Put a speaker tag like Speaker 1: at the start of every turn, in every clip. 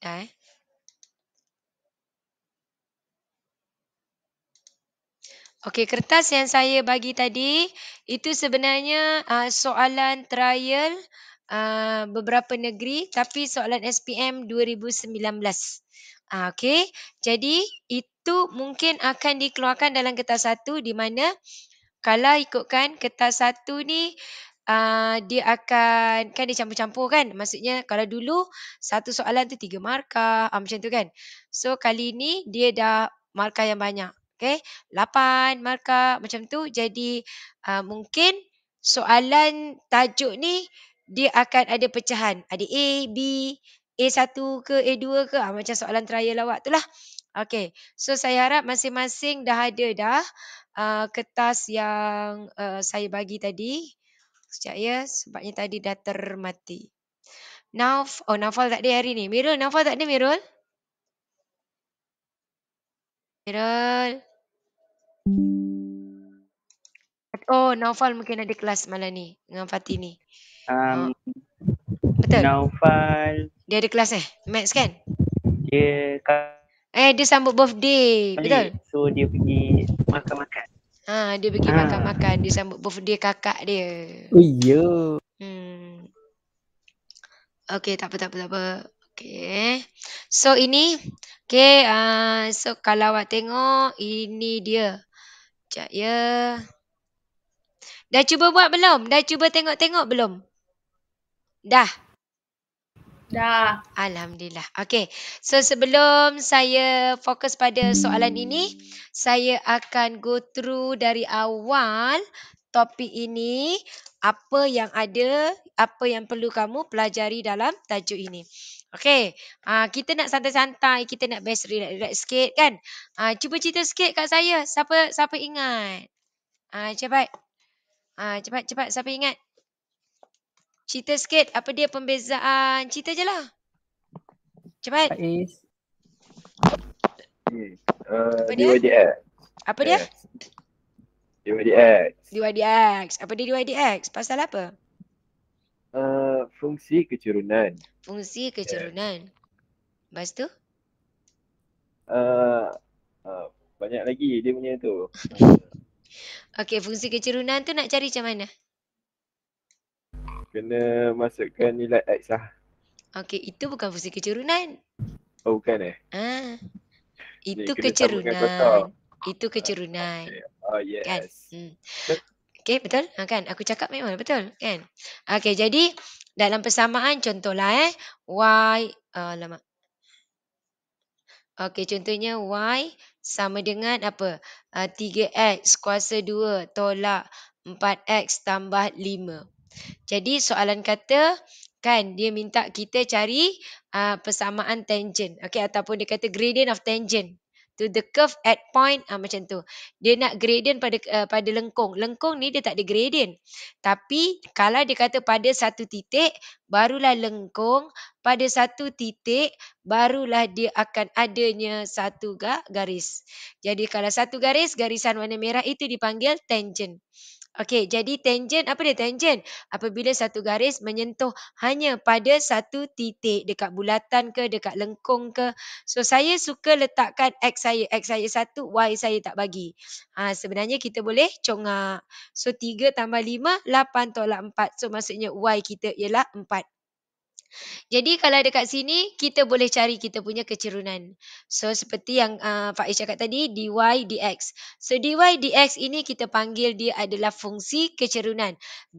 Speaker 1: Đấy. Okey, kertas yang saya bagi tadi itu sebenarnya uh, soalan trial uh, beberapa negeri tapi soalan SPM 2019. Uh, Okey, jadi itu mungkin akan dikeluarkan dalam kertas satu di mana kalau ikutkan kertas satu ni Ah, dia akan kan dia campur-campur kan maksudnya kalau dulu satu soalan tu tiga markah uh, macam tu kan so kali ni dia dah markah yang banyak okey lapan markah macam tu jadi uh, mungkin soalan tajuk ni dia akan ada pecahan ada A B A1 ke A2 ke uh, macam soalan trial awak tu lah Okay, so saya harap masing-masing dah ada dah uh, kertas yang uh, saya bagi tadi. Sekejap ya. Sebabnya tadi dah termati. Nauf. Oh, Naufal tak ada hari ni. Mirul, Naufal tak ada Mirul? Mirul. Oh, Naufal mungkin ada kelas malam ni dengan Fatih ni. Um, oh. Betul? Naufal. Dia ada kelas eh? Max kan? Dia... Eh, dia sambut birthday. Betul? So, dia pergi makan-makan. Ha, dia pergi makan ha. makan-makan. Dia sambut birthday kakak dia. Oh, ya. Yeah. Hmm. Okay, tak apa, tak apa, tak apa. Okay. So, ini. Okay, uh, ah, so kalau awak tengok, ini dia. Sekejap, ya. Dah cuba buat belum? Dah cuba tengok-tengok belum? Dah. Dah. Alhamdulillah. Okay. So sebelum saya fokus pada soalan ini, saya akan go through dari awal topik ini. Apa yang ada, apa yang perlu kamu pelajari dalam tajuk ini. Okay. Uh, ah, kita nak santai-santai, kita nak best relax-relax sikit kan. Uh, cuba cerita sikit kat saya. Siapa siapa ingat? Uh, cepat. Uh, cepat, cepat. Siapa ingat? Cerita sikit apa dia pembezaan. Cerita je lah. Cepat. Faiz. Okay. Uh, apa dia? DYDX. Apa dia? DYDX. DYDX. Apa dia DYDX? Pasal apa? Uh, fungsi kecurunan. Fungsi kecurunan. Yeah. Lepas tu? Uh, uh, banyak lagi dia punya tu. okay, fungsi kecerunan tu nak cari macam mana? kena masukkan nilai X lah. Okay, itu bukan fungsi kecerunan. Oh, bukan eh? Ha. Itu Ni, kecerunan. Itu kecerunan. Okay. Oh, yes. Kan? Hmm. Okay, betul? Ha, kan? Aku cakap memang betul. Kan? Okay, jadi dalam persamaan contohlah eh. Y, uh, lama. Okay, contohnya Y sama dengan apa? Uh, 3X kuasa 2 tolak 4X tambah 5. Jadi soalan kata kan dia minta kita cari uh, persamaan tangent. Okey ataupun dia kata gradient of tangent to the curve at point ah macam tu. Dia nak gradient pada uh, pada lengkung. Lengkung ni dia tak ada gradient. Tapi kalau dia kata pada satu titik barulah lengkung pada satu titik barulah dia akan adanya satu garis. Jadi kalau satu garis garisan warna merah itu dipanggil tangent. Okey, jadi tangent apa dia tangent? Apabila satu garis menyentuh hanya pada satu titik dekat bulatan ke dekat lengkung ke. So saya suka letakkan x saya x saya satu, y saya tak bagi. Ha, sebenarnya kita boleh congak. So 3 tambah 5, 8 tolak 4. So maksudnya y kita ialah 4. Jadi kalau dekat sini kita boleh cari kita punya kecerunan. So seperti yang uh, Faiz cakap tadi dy dx. So dy dx ini kita panggil dia adalah fungsi kecerunan,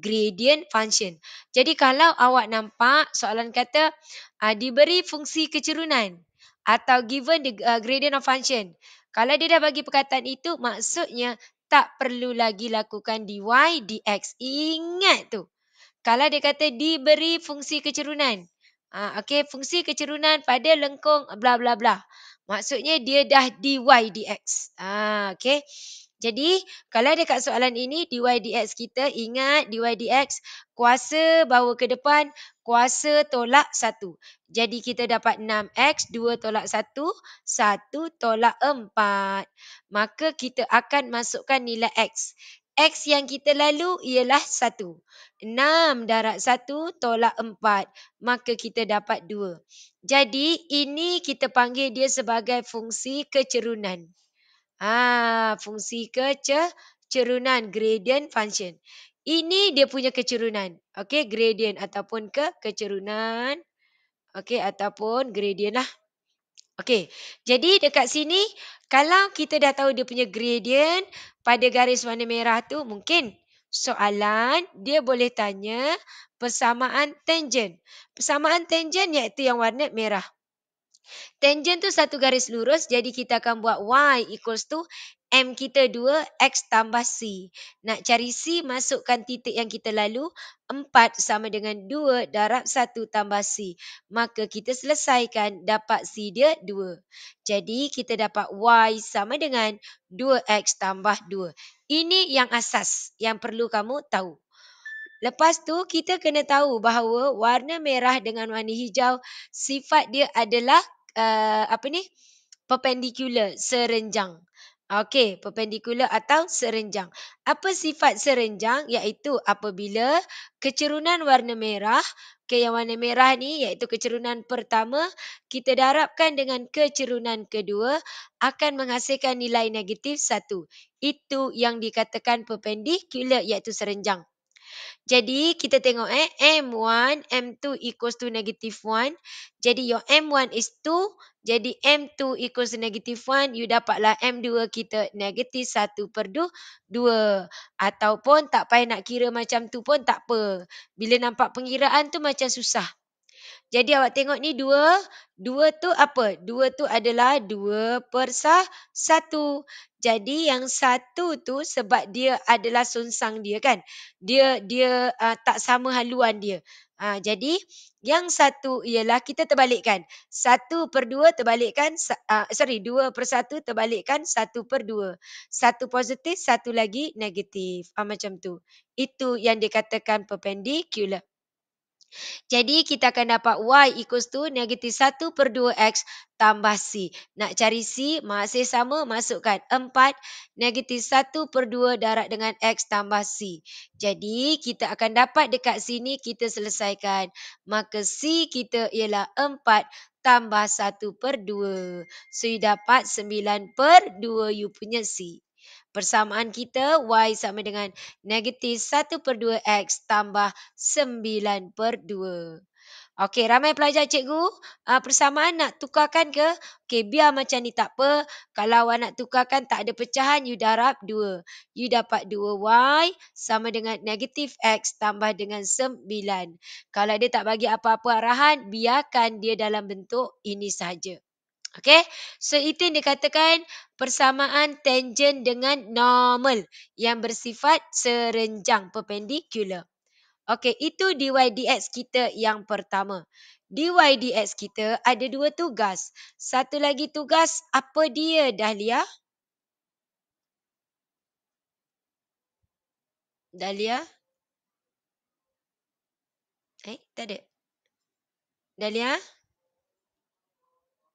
Speaker 1: gradient function. Jadi kalau awak nampak soalan kata uh, diberi fungsi kecerunan atau given the uh, gradient of function. Kalau dia dah bagi perkataan itu maksudnya tak perlu lagi lakukan dy dx. Ingat tu kalau dia kata diberi fungsi kecerunan. Ah uh, okey fungsi kecerunan pada lengkung bla bla bla. Maksudnya dia dah dy dx. Ah uh, okey. Jadi kalau dekat soalan ini dy dx kita ingat dy dx kuasa bawa ke depan kuasa tolak 1. Jadi kita dapat 6x 2 tolak 1 1 tolak 4. Maka kita akan masukkan nilai x. X yang kita lalu ialah 1. 6 darab 1 tolak 4. Maka kita dapat 2. Jadi ini kita panggil dia sebagai fungsi kecerunan. Ha, fungsi kecerunan, gradient function. Ini dia punya kecerunan. Okey, gradient ataupun ke kecerunan. Okey, ataupun gradient lah. Okey, jadi dekat sini, kalau kita dah tahu dia punya gradient, pada garis warna merah tu mungkin soalan dia boleh tanya persamaan tangent. Persamaan tangent iaitu yang warna merah. Tangent tu satu garis lurus jadi kita akan buat y equals to M kita 2, X tambah C. Nak cari C, masukkan titik yang kita lalu. 4 sama dengan 2 darab 1 tambah C. Maka kita selesaikan dapat C dia 2. Jadi kita dapat Y sama dengan 2X tambah 2. Ini yang asas yang perlu kamu tahu. Lepas tu kita kena tahu bahawa warna merah dengan warna hijau sifat dia adalah uh, apa ni? perpendicular serenjang. Okey, perpendicular atau serenjang. Apa sifat serenjang? Iaitu apabila kecerunan warna merah, ke yang warna merah ni iaitu kecerunan pertama, kita darabkan dengan kecerunan kedua, akan menghasilkan nilai negatif satu. Itu yang dikatakan perpendicular iaitu serenjang. Jadi kita tengok eh M1 M2 equals to negative 1. Jadi your M1 is 2. Jadi M2 equals to negative 1. You dapatlah M2 kita negatif 1 per 2. Ataupun tak payah nak kira macam tu pun tak apa. Bila nampak pengiraan tu macam susah. Jadi awak tengok ni dua. Dua tu apa? Dua tu adalah dua persah satu. Jadi yang satu tu sebab dia adalah sunsang dia kan. Dia dia uh, tak sama haluan dia. Ha, jadi yang satu ialah kita terbalikkan. Satu per dua terbalikkan. Uh, sorry, dua per satu terbalikkan satu per dua. Satu positif, satu lagi negatif. Ha, macam tu. Itu yang dikatakan perpendicular. Jadi kita akan dapat y equals to negatif 1 per 2x tambah c. Nak cari c, masih sama masukkan 4 negatif 1 per 2 darat dengan x tambah c. Jadi kita akan dapat dekat sini kita selesaikan. Maka c kita ialah 4 tambah 1 per 2. So you dapat 9 per 2 you punya c. Persamaan kita Y sama dengan negatif 1 per 2 X tambah 9 per 2. Okey, ramai pelajar cikgu. Ah, persamaan nak tukarkan ke? Okey, biar macam ni tak apa. Kalau awak nak tukarkan tak ada pecahan, you darab 2. You dapat 2Y sama dengan negatif X tambah dengan 9. Kalau dia tak bagi apa-apa arahan, biarkan dia dalam bentuk ini sahaja. Okay, so itu yang dikatakan persamaan tangent dengan normal yang bersifat serenjang perpendicular. Okay, itu dydx kita yang pertama. dydx kita ada dua tugas. Satu lagi tugas, apa dia Dahlia? Dahlia? Eh, tak ada. Dahlia?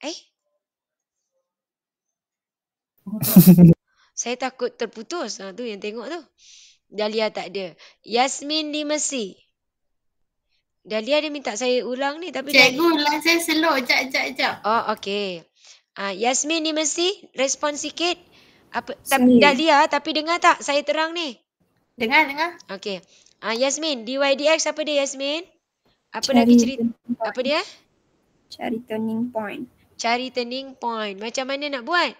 Speaker 1: Eh? Saya takut terputus. Ha, tu yang tengok tu. Dahlia tak ada. Yasmin di Mesir. Dahlia dia minta saya ulang ni tapi Cikgu dah... ulang saya slow. Jap, jap, jap. Oh, okey. Uh, Yasmin di mesi. respon sikit. Apa, ta- Dahlia tapi dengar tak saya terang ni? Dengar, dengar. Okey. Uh, Yasmin, di YDX apa dia Yasmin? Apa Cari lagi cerita? Apa dia? Cari turning point. Cari turning point. Macam mana nak buat?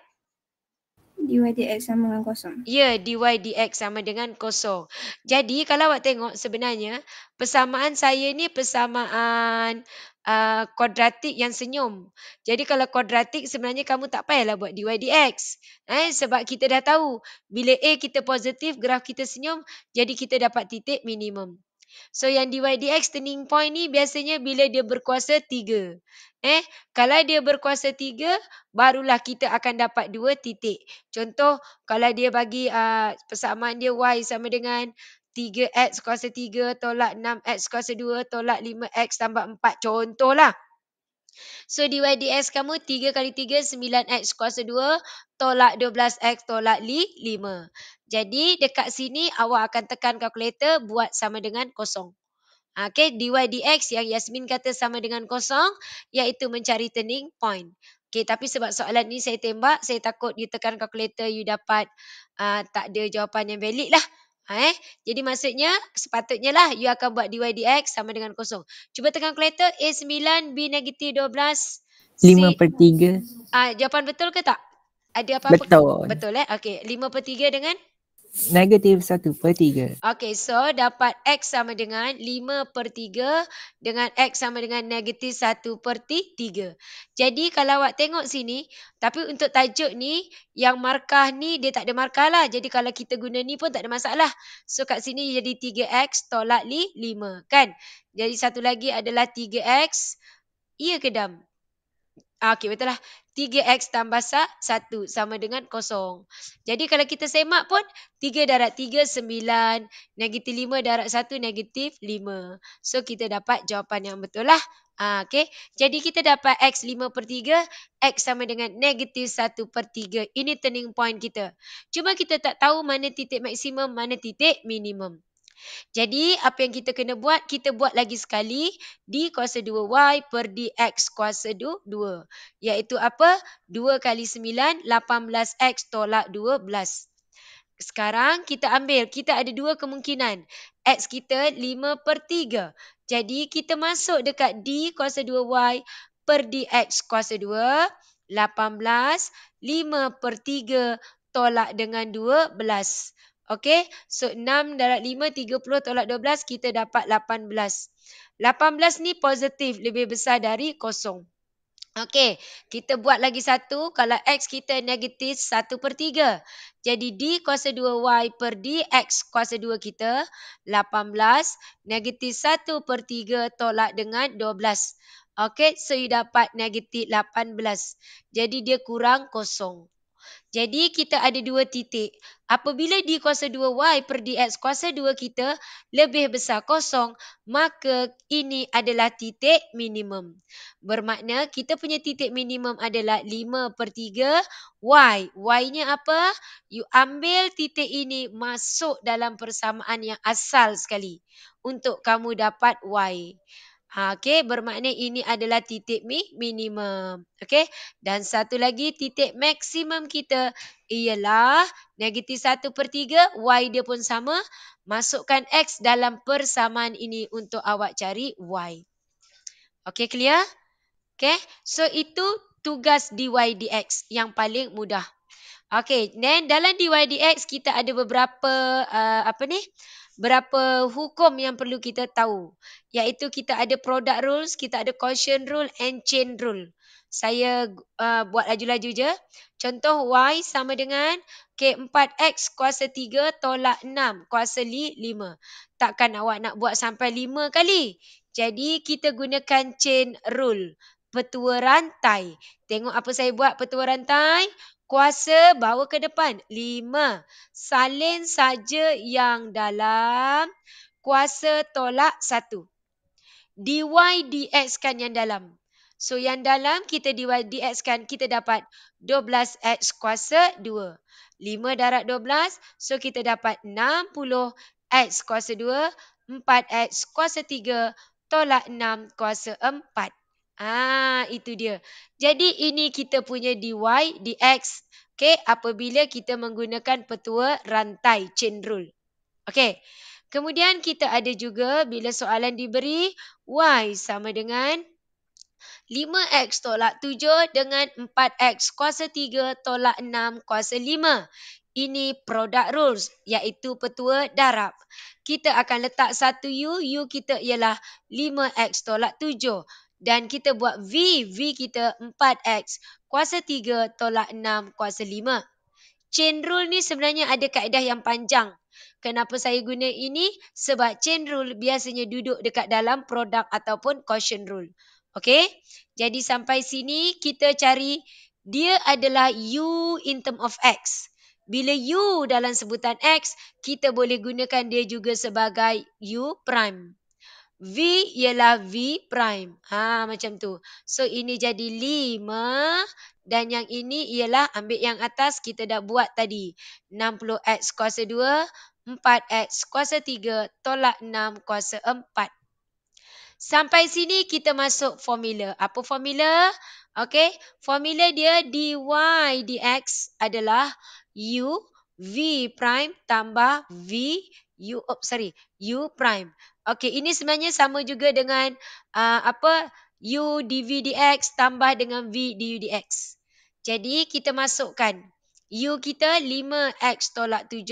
Speaker 1: dy dx sama dengan kosong. Ya, yeah, dy dx sama dengan kosong. Jadi kalau awak tengok sebenarnya persamaan saya ni persamaan ah, kuadratik yang senyum. Jadi kalau kuadratik sebenarnya kamu tak payahlah buat dy dx. Eh, sebab kita dah tahu bila a kita positif, graf kita senyum, jadi kita dapat titik minimum. So yang DYDX turning point ni biasanya bila dia berkuasa 3. Eh, kalau dia berkuasa 3, barulah kita akan dapat 2 titik. Contoh, kalau dia bagi uh, persamaan dia Y sama dengan 3X kuasa 3 tolak 6X kuasa 2 tolak 5X tambah 4. Contohlah. So DYDS kamu 3 kali 3, 9X kuasa 2, tolak 12X tolak li 5. Jadi dekat sini awak akan tekan kalkulator buat sama dengan kosong. Ah, okay, DYDX yang Yasmin kata sama dengan kosong iaitu mencari turning point. Okay, tapi sebab soalan ni saya tembak, saya takut you tekan kalkulator, you dapat uh, tak ada jawapan yang valid lah. Ha, eh? Jadi maksudnya sepatutnya lah you akan buat dy dx sama dengan kosong. Cuba tekan kalkulator A9 B negatif 12 C. 5 per 3. Ah jawapan betul ke tak? Ada apa-apa? Betul. Betul eh? Okay. 5 per 3 dengan? Negatif 1 per 3. Okay, so dapat X sama dengan 5 per 3 dengan X sama dengan negatif 1 per 3. Jadi kalau awak tengok sini, tapi untuk tajuk ni, yang markah ni dia tak ada markah lah. Jadi kalau kita guna ni pun tak ada masalah. So kat sini jadi 3X tolak li 5 kan? Jadi satu lagi adalah 3X. Ya kedam. Dam? Ah, okay, betul lah. 3X tambah 1 sama dengan kosong. Jadi kalau kita semak pun 3 darat 3, 9. Negatif 5 darat 1, negatif 5. So kita dapat jawapan yang betul lah. Ha, ah, okay. Jadi kita dapat X 5 per 3, X sama dengan negatif 1 per 3. Ini turning point kita. Cuma kita tak tahu mana titik maksimum, mana titik minimum. Jadi apa yang kita kena buat, kita buat lagi sekali D kuasa 2Y per DX kuasa 2. Iaitu apa? 2 kali 9, 18X tolak 12. Sekarang kita ambil, kita ada dua kemungkinan. X kita 5 per 3. Jadi kita masuk dekat D kuasa 2Y per DX kuasa 2. 18, 5 per 3 tolak dengan 12. Okey, so 6 darat 5, 30 tolak 12, kita dapat 18. 18 ni positif, lebih besar dari kosong. Okey, kita buat lagi satu. Kalau X kita negatif 1 per 3. Jadi D kuasa 2Y per d x kuasa 2 kita 18. Negatif 1 per 3 tolak dengan 12. Okey, so you dapat negatif 18. Jadi dia kurang kosong. Jadi kita ada dua titik. Apabila D kuasa 2Y per DX kuasa 2 kita lebih besar kosong, maka ini adalah titik minimum. Bermakna kita punya titik minimum adalah 5 per 3Y. Y-nya apa? You ambil titik ini masuk dalam persamaan yang asal sekali untuk kamu dapat Y. Ha, okay, bermakna ini adalah titik mi, minimum. Okay, dan satu lagi titik maksimum kita ialah negatif 1 per 3, Y dia pun sama. Masukkan X dalam persamaan ini untuk awak cari Y. Okay, clear? Okay, so itu tugas dy dx yang paling mudah. Okay, then dalam dy dx kita ada beberapa uh, apa ni? berapa hukum yang perlu kita tahu. Iaitu kita ada product rules, kita ada caution rule and chain rule. Saya uh, buat laju-laju je. Contoh Y sama dengan K4X kuasa 3 tolak 6 kuasa 5. Takkan awak nak buat sampai 5 kali. Jadi kita gunakan chain rule. Petua rantai. Tengok apa saya buat petua rantai kuasa bawa ke depan. Lima, salin saja yang dalam kuasa tolak satu. DY DX kan yang dalam. So yang dalam kita DY DX kan kita dapat 12X kuasa 2. 5 darat 12 so kita dapat 60X kuasa 2, 4X kuasa 3, tolak 6 kuasa 4. Ah itu dia. Jadi ini kita punya dy dx. Okey, apabila kita menggunakan petua rantai chain rule. Okey. Kemudian kita ada juga bila soalan diberi y sama dengan 5x tolak 7 dengan 4x kuasa 3 tolak 6 kuasa 5. Ini product rules iaitu petua darab. Kita akan letak satu u, u kita ialah 5x tolak 7 dan kita buat V, V kita 4X, kuasa 3 tolak 6, kuasa 5. Chain rule ni sebenarnya ada kaedah yang panjang. Kenapa saya guna ini? Sebab chain rule biasanya duduk dekat dalam product ataupun quotient rule. Okay? Jadi sampai sini kita cari dia adalah U in term of X. Bila U dalam sebutan X, kita boleh gunakan dia juga sebagai U prime. V ialah V prime. Ha macam tu. So ini jadi 5 dan yang ini ialah ambil yang atas kita dah buat tadi. 60x kuasa 2, 4x kuasa 3 tolak 6 kuasa 4. Sampai sini kita masuk formula. Apa formula? Okey, formula dia dy dx adalah u v prime tambah v u oh, sorry, u prime. Okey, ini sebenarnya sama juga dengan uh, apa U dV dx tambah dengan V dU dx. Jadi kita masukkan U kita 5x tolak 7,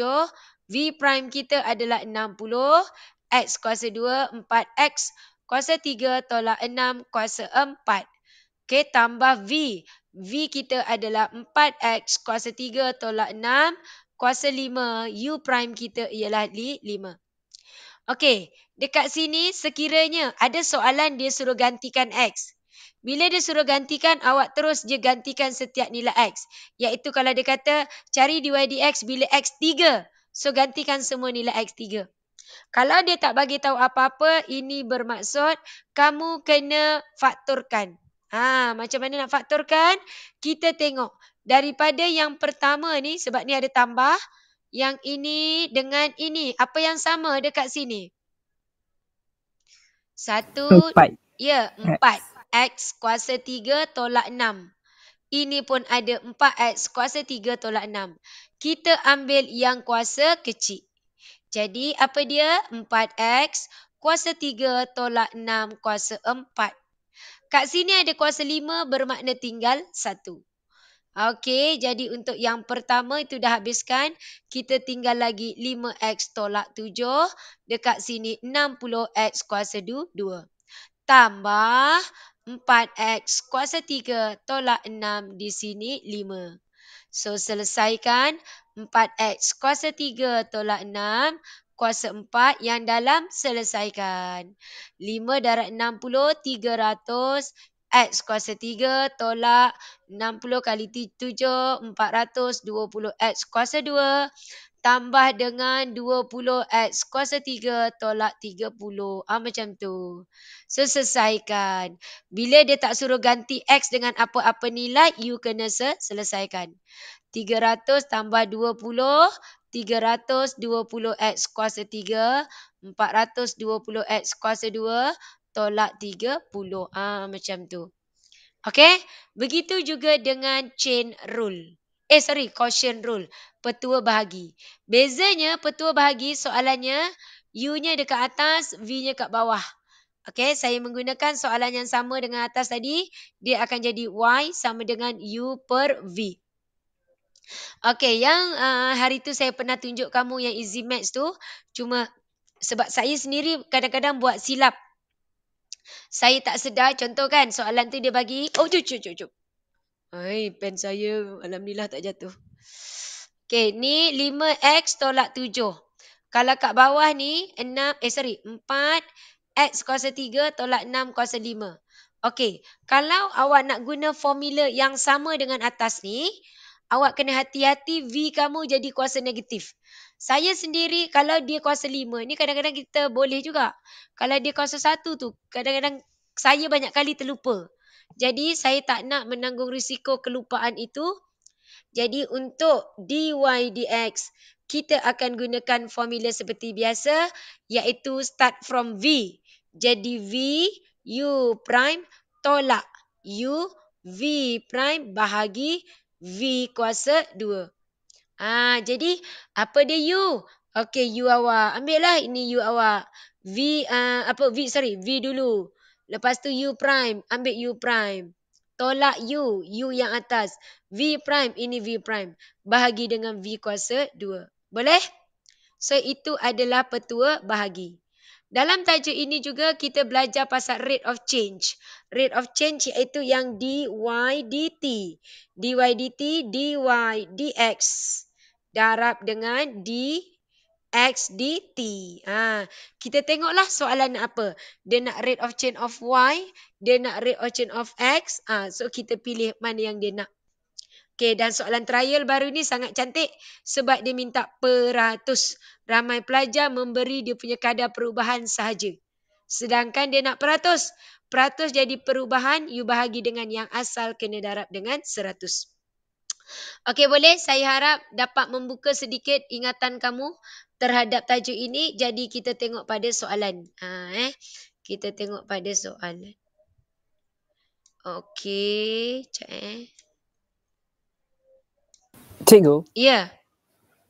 Speaker 1: V prime kita adalah 60, x kuasa 2 4x, kuasa 3 tolak 6 kuasa 4. Okey, tambah V. V kita adalah 4x kuasa 3 tolak 6 kuasa 5, U prime kita ialah 5. Okey dekat sini sekiranya ada soalan dia suruh gantikan X. Bila dia suruh gantikan, awak terus je gantikan setiap nilai X. Iaitu kalau dia kata cari DYDX bila X 3. So gantikan semua nilai X 3. Kalau dia tak bagi tahu apa-apa, ini bermaksud kamu kena faktorkan. Ha, macam mana nak faktorkan? Kita tengok. Daripada yang pertama ni, sebab ni ada tambah. Yang ini dengan ini. Apa yang sama dekat sini? Satu. Empat. Ya, empat. X. X kuasa tiga tolak enam. Ini pun ada empat X kuasa tiga tolak enam. Kita ambil yang kuasa kecil. Jadi apa dia? Empat X kuasa tiga tolak enam kuasa empat. Kat sini ada kuasa lima bermakna tinggal satu. Okey, jadi untuk yang pertama itu dah habiskan. Kita tinggal lagi 5x tolak 7. Dekat sini 60x kuasa 2. Tambah 4x kuasa 3 tolak 6 di sini 5. So, selesaikan 4x kuasa 3 tolak 6 kuasa 4 yang dalam selesaikan. 5 darat 60, 300. X kuasa 3 tolak 60 kali 7, 420 X kuasa 2 tambah dengan 20 X kuasa 3 tolak 30. Ha, ah, macam tu. So, selesaikan. Bila dia tak suruh ganti X dengan apa-apa nilai, you kena selesaikan. 300 tambah 20, 320x kuasa 3, 420x kuasa tolak 30. Ah ha, macam tu. Okey, begitu juga dengan chain rule. Eh sorry, caution rule. Petua bahagi. Bezanya petua bahagi soalannya U-nya dekat atas, V-nya kat bawah. Okey, saya menggunakan soalan yang sama dengan atas tadi. Dia akan jadi Y sama dengan U per V. Okey, yang uh, hari tu saya pernah tunjuk kamu yang easy match tu. Cuma sebab saya sendiri kadang-kadang buat silap saya tak sedar contoh kan soalan tu dia bagi oh cu cu cu cu hai pen saya alhamdulillah tak jatuh Okay ni 5x tolak 7 kalau kat bawah ni 6 eh sorry 4 x kuasa 3 tolak 6 kuasa 5 Okay kalau awak nak guna formula yang sama dengan atas ni awak kena hati-hati V kamu jadi kuasa negatif. Saya sendiri kalau dia kuasa lima ni kadang-kadang kita boleh juga. Kalau dia kuasa satu tu kadang-kadang saya banyak kali terlupa. Jadi saya tak nak menanggung risiko kelupaan itu. Jadi untuk dy dx kita akan gunakan formula seperti biasa iaitu start from V. Jadi V U prime tolak U V prime bahagi V kuasa 2. Ha, jadi, apa dia U? Okey, you awak. lah ini u awak. V uh, apa V sorry, V dulu. Lepas tu U prime, ambil U prime. Tolak U, U yang atas. V prime ini V prime. Bahagi dengan V kuasa 2. Boleh? So itu adalah petua bahagi. Dalam tajuk ini juga kita belajar pasal rate of change. Rate of change iaitu yang dy/dt, dy, dt dy dx darab dengan dx dt. Ha. Kita tengoklah soalan apa. Dia nak rate of change of y, dia nak rate of change of x. Ha. So kita pilih mana yang dia nak. Okay, dan soalan trial baru ni sangat cantik sebab dia minta peratus ramai pelajar memberi dia punya kadar perubahan sahaja. Sedangkan dia nak peratus. Peratus jadi perubahan, you bahagi dengan yang asal kena darab dengan seratus. Okey boleh, saya harap dapat membuka sedikit ingatan kamu terhadap tajuk ini. Jadi kita tengok pada soalan. Ha, eh. Kita tengok pada soalan. Okey, cek eh. Cikgu. Ya. Yeah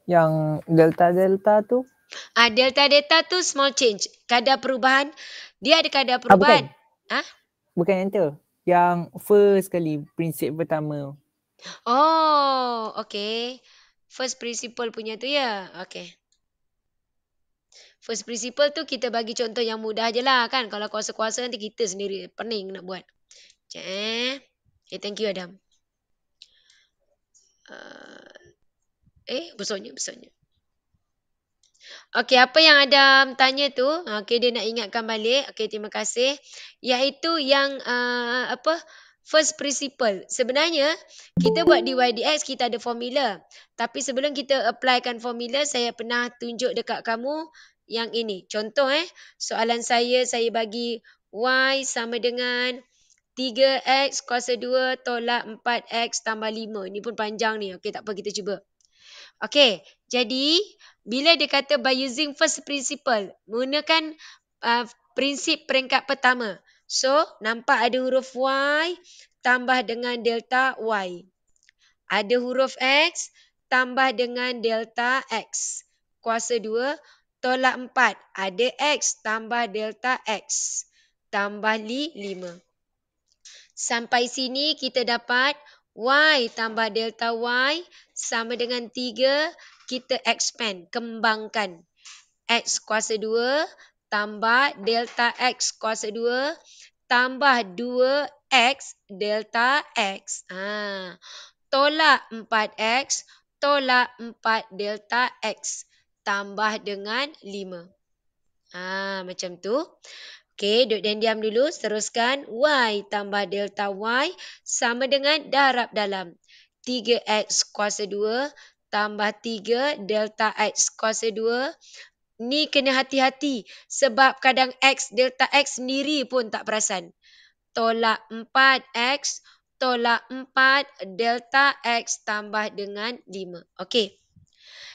Speaker 1: yang delta delta tu? Ah delta delta tu small change. Kadar perubahan dia ada kadar ah, perubahan. Ah, bukan. Ha? bukan yang Yang first kali prinsip pertama. Oh, okay. First principle punya tu ya. Okay. First principle tu kita bagi contoh yang mudah je lah kan. Kalau kuasa-kuasa nanti kita sendiri pening nak buat. Okay. Eh. Okay, thank you Adam. Uh, Eh, besarnya, besarnya. Okey, apa yang Adam tanya tu, okey dia nak ingatkan balik. Okey, terima kasih. Iaitu yang uh, apa? First principle. Sebenarnya, kita buat di DYDX, kita ada formula. Tapi sebelum kita applykan formula, saya pernah tunjuk dekat kamu yang ini. Contoh eh, soalan saya, saya bagi Y sama dengan 3X kuasa 2 tolak 4X tambah 5. Ini pun panjang ni. Okey, tak apa, kita cuba. Okey, jadi bila dia kata by using first principle, menggunakan uh, prinsip peringkat pertama. So, nampak ada huruf Y tambah dengan delta Y. Ada huruf X tambah dengan delta X. Kuasa 2, tolak 4. Ada X tambah delta X. Tambah li 5. Sampai sini kita dapat Y tambah delta Y sama dengan 3. Kita expand, kembangkan. X kuasa 2 tambah delta X kuasa 2 tambah 2X delta X. Ha. Tolak 4X, tolak 4 delta X. Tambah dengan 5. Ha, macam tu. Okey, duduk dan diam dulu. Teruskan y tambah delta y sama dengan darab dalam. 3x kuasa 2 tambah 3 delta x kuasa 2. Ni kena hati-hati sebab kadang x delta x sendiri pun tak perasan. Tolak 4x tolak 4 delta x tambah dengan 5. Okey.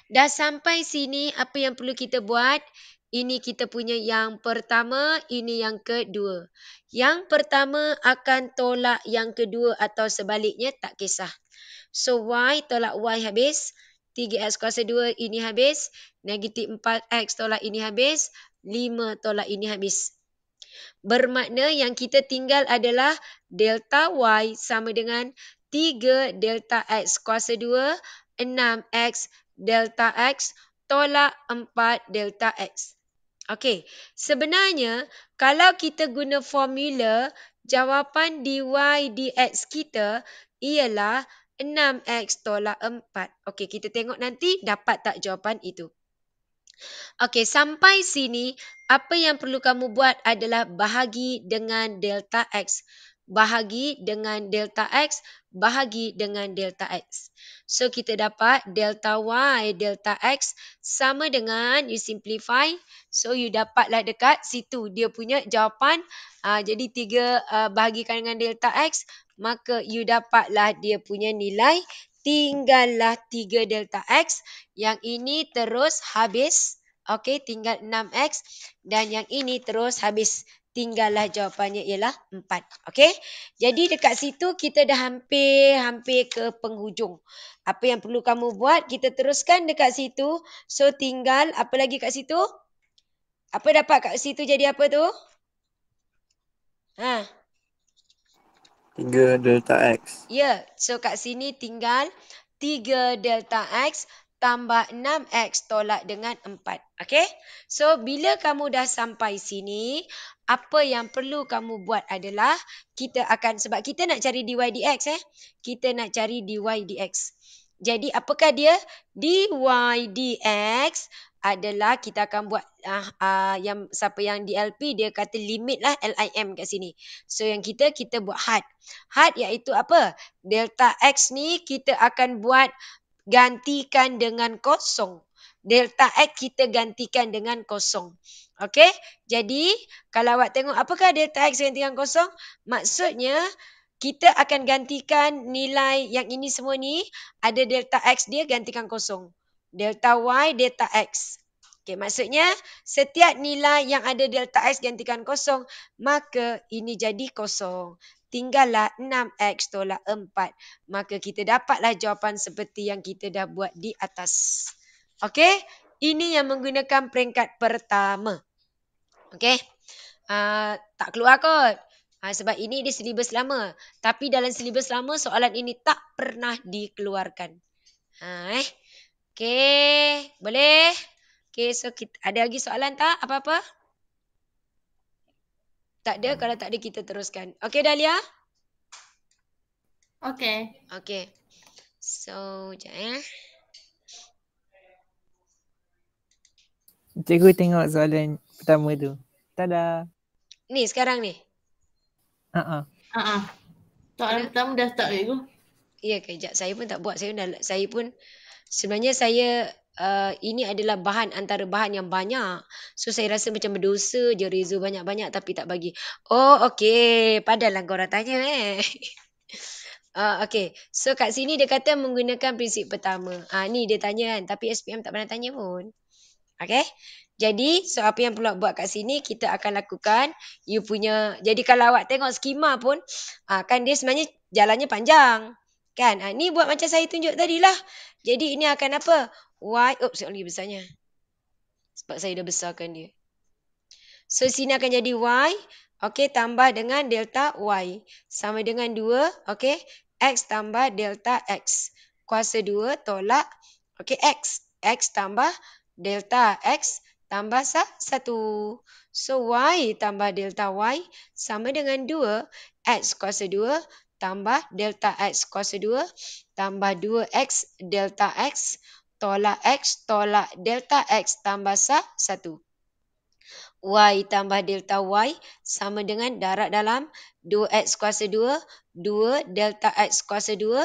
Speaker 1: Dah sampai sini apa yang perlu kita buat? Ini kita punya yang pertama, ini yang kedua. Yang pertama akan tolak yang kedua atau sebaliknya tak kisah. So y tolak y habis, 3x kuasa 2 ini habis, negatif 4x tolak ini habis, 5 tolak ini habis. Bermakna yang kita tinggal adalah delta y sama dengan 3 delta x kuasa 2, 6x delta x tolak 4 delta x. Okey, sebenarnya kalau kita guna formula, jawapan dy dx kita ialah 6x tolak 4. Okey, kita tengok nanti dapat tak jawapan itu. Okey, sampai sini apa yang perlu kamu buat adalah bahagi dengan delta x bahagi dengan delta x bahagi dengan delta x. So kita dapat delta y delta x sama dengan you simplify. So you dapatlah dekat situ dia punya jawapan. Uh, jadi 3 uh, ah, bahagikan dengan delta x maka you dapatlah dia punya nilai. Tinggallah 3 delta x. Yang ini terus habis. Okay tinggal 6x dan yang ini terus habis tinggallah jawapannya ialah empat, Okey. Jadi dekat situ kita dah hampir hampir ke penghujung. Apa yang perlu kamu buat? Kita teruskan dekat situ. So tinggal apa lagi kat situ? Apa dapat kat situ jadi apa tu? Ha. Tiga delta X. Ya. Yeah. So kat sini tinggal tiga delta X tambah 6x tolak dengan 4. Okay? So, bila kamu dah sampai sini, apa yang perlu kamu buat adalah kita akan, sebab kita nak cari dy dx eh. Kita nak cari dy dx. Jadi, apakah dia? dy dx adalah kita akan buat uh, uh, yang siapa yang DLP dia kata limit lah LIM kat sini. So yang kita, kita buat hard. Hard iaitu apa? Delta X ni kita akan buat gantikan dengan kosong. Delta X kita gantikan dengan kosong. Okey? Jadi, kalau awak tengok apakah delta X gantikan kosong? Maksudnya, kita akan gantikan nilai yang ini semua ni, ada delta X dia gantikan kosong. Delta Y, delta X. Okey, maksudnya setiap nilai yang ada delta X gantikan kosong, maka ini jadi kosong tinggallah 6x tolak 4. Maka kita dapatlah jawapan seperti yang kita dah buat di atas. Okey, ini yang menggunakan peringkat pertama. Okey, uh, tak keluar kot. Ha, sebab ini di silibus lama. Tapi dalam silibus lama, soalan ini tak pernah dikeluarkan. Ha, eh. Okey, boleh? Okey, so kita, ada lagi soalan tak? Apa-apa? Tak ada, hmm. kalau tak ada kita teruskan. Okay Dahlia? Okay. Okay. So, sekejap ya. Eh. Cikgu tengok soalan pertama tu. Tada. Ni sekarang ni? Ha ah. Ha ah. Soalan pertama dah start cikgu. Ya ke, sekejap. Saya pun tak buat. Saya, pun dah, saya pun sebenarnya saya Uh, ini adalah bahan antara bahan yang banyak. So saya rasa macam berdosa je Rezo banyak-banyak tapi tak bagi. Oh okay. Padahal kau orang tanya eh. Uh, okay, so kat sini dia kata menggunakan prinsip pertama. Uh, ni dia tanya kan, tapi SPM tak pernah tanya pun. Okay, jadi so apa yang pula buat kat sini, kita akan lakukan you punya, jadi kalau awak tengok skema pun, ah, kan dia sebenarnya jalannya panjang. Kan, uh, ni buat macam saya tunjuk tadi lah. Jadi ini akan apa? Why? Oops, oh, saya lagi besarnya. Sebab saya dah besarkan dia. So, sini akan jadi Y. okey tambah dengan delta Y. Sama dengan 2. okey X tambah delta X. Kuasa 2 tolak. okey X. X tambah delta X tambah 1. So, Y tambah delta Y sama dengan 2. X kuasa 2 tambah delta X kuasa 2 tambah 2X delta X tolak X tolak delta X tambah sa 1. Y tambah delta Y sama dengan darat dalam 2X kuasa 2, 2 delta X kuasa 2,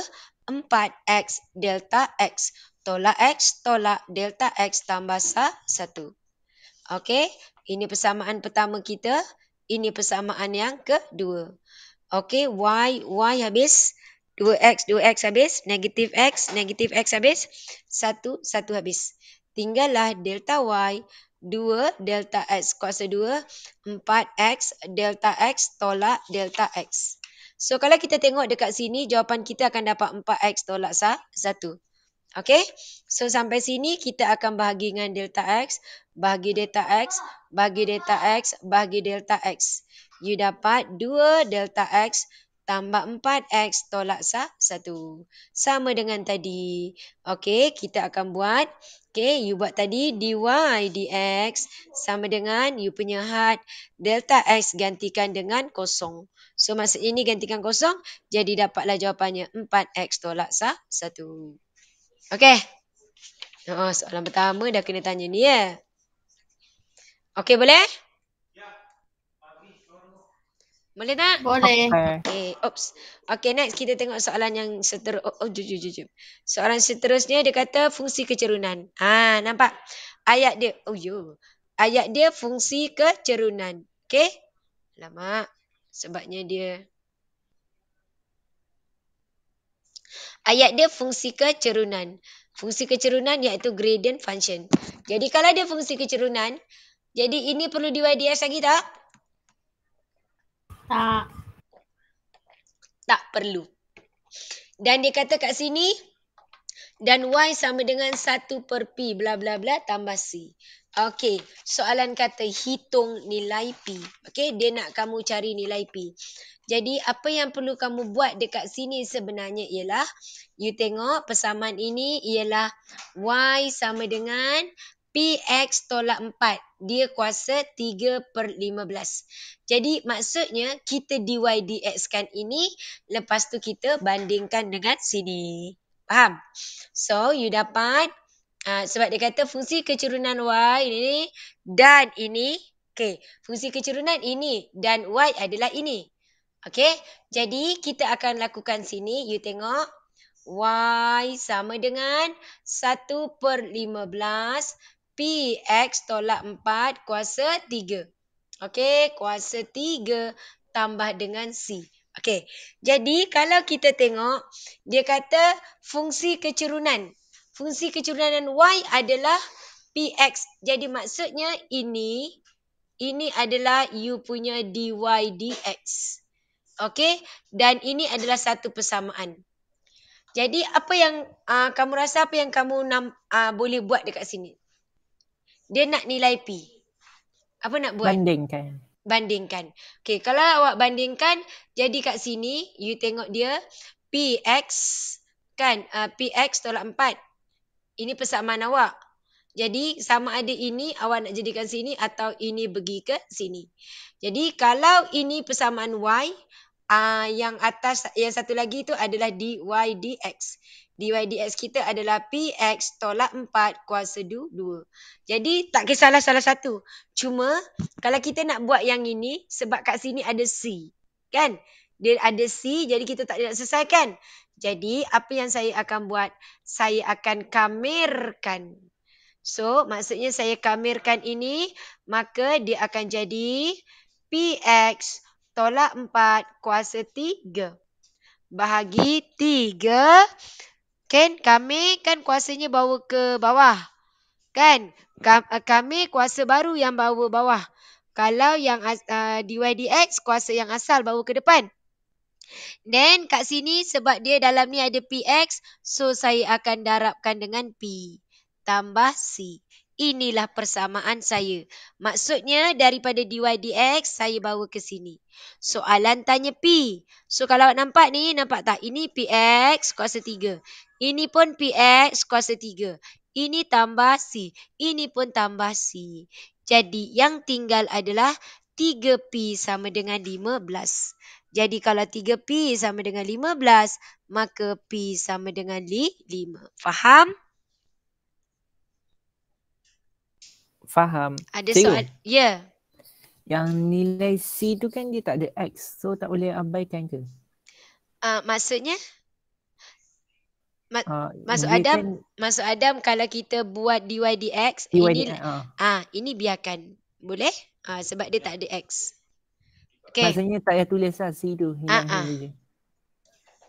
Speaker 1: 4X delta X. Tolak X tolak delta X tambah sa 1. Okey, ini persamaan pertama kita. Ini persamaan yang kedua. Okey, Y, Y habis. 2x, 2x habis. Negatif x, negatif x habis. 1, 1 habis. Tinggallah delta y, 2 delta x kuasa 2, 4x delta x tolak delta x. So, kalau kita tengok dekat sini, jawapan kita akan dapat 4x tolak 1. Okay? So, sampai sini kita akan bahagi dengan delta x, bahagi delta x, bahagi delta x, bahagi delta x. You dapat 2 delta x tambah 4x tolak sah 1. Sama dengan tadi. Okey, kita akan buat. Okey, you buat tadi dy dx sama dengan you punya had delta x gantikan dengan kosong. So, masa ini gantikan kosong, jadi dapatlah jawapannya 4x tolak sah 1. Okey. Oh, ha, soalan pertama dah kena tanya ni, ya. Yeah. Okey, Boleh. Boleh tak? Boleh. Okay. Oops. Okay, next kita tengok soalan yang seterusnya. Oh, oh jujur, jujur, Soalan seterusnya dia kata fungsi kecerunan. Ha, nampak? Ayat dia. Oh, yo. Ayat dia fungsi kecerunan. Okay? Lama. Sebabnya dia. Ayat dia fungsi kecerunan. Fungsi kecerunan iaitu gradient function. Jadi kalau dia fungsi kecerunan, jadi ini perlu di YDS lagi tak? Tak. Tak perlu. Dan dia kata kat sini dan y sama dengan 1 per p bla bla bla tambah c. Okey, soalan kata hitung nilai p. Okey, dia nak kamu cari nilai p. Jadi apa yang perlu kamu buat dekat sini sebenarnya ialah you tengok persamaan ini ialah y sama dengan PX tolak 4. Dia kuasa 3 per 15. Jadi maksudnya kita dy kan ini. Lepas tu kita bandingkan dengan sini. E. Faham? So you dapat. Uh, sebab dia kata fungsi kecerunan y ini dan ini. Okay. Fungsi kecerunan ini dan y adalah ini. Okay. Jadi kita akan lakukan sini. You tengok. Y sama dengan 1 per 15 PX tolak 4 kuasa 3. Okey, kuasa 3 tambah dengan C. Okey, jadi kalau kita tengok, dia kata fungsi kecerunan. Fungsi kecerunan Y adalah PX. Jadi maksudnya ini, ini adalah U punya DY DX. Okey, dan ini adalah satu persamaan. Jadi apa yang uh, kamu rasa, apa yang kamu uh, boleh buat dekat sini? dia nak nilai P. Apa nak buat? Bandingkan. Bandingkan. Okay, kalau awak bandingkan, jadi kat sini, you tengok dia, PX, kan, uh, ah, PX tolak 4. Ini persamaan awak. Jadi, sama ada ini awak nak jadikan sini atau ini pergi ke sini. Jadi, kalau ini persamaan Y, uh, yang atas, yang satu lagi itu adalah DY, DX. DYDX kita adalah PX tolak 4 kuasa 2. Jadi tak kisahlah salah satu. Cuma kalau kita nak buat yang ini sebab kat sini ada C. Kan? Dia ada C jadi kita tak nak selesaikan. Jadi apa yang saya akan buat? Saya akan kamerkan. So maksudnya saya kamerkan ini maka dia akan jadi PX tolak 4 kuasa 3 bahagi 3 Kan? Kami kan kuasanya bawa ke bawah. Kan? Eh, kami kuasa baru yang bawa bawah. Kalau yang uh, eh, DYDX kuasa yang asal bawa ke depan. Then kat sini sebab dia dalam ni ada PX. So saya akan darabkan dengan P. Tambah C inilah persamaan saya. Maksudnya daripada dy/dx saya bawa ke sini. Soalan tanya P. So kalau awak nampak ni, nampak tak? Ini PX kuasa 3. Ini pun PX kuasa 3. Ini tambah C. Ini pun tambah C. Jadi yang tinggal adalah 3P sama dengan 15. Jadi kalau 3P sama dengan 15, maka P sama dengan 5. Faham? faham. Ada soal, ya. Yeah. Yang nilai C tu kan dia tak ada X. So tak boleh abaikan ke? Uh, maksudnya? Ma- uh, ah, masuk Adam, kan... masuk Adam kalau kita buat dy dx, DYD, ini ah uh. uh, ini biarkan. Boleh? Uh, sebab dia tak ada x. Okay. Maksudnya tak payah tulis lah C tu. Uh, yang uh.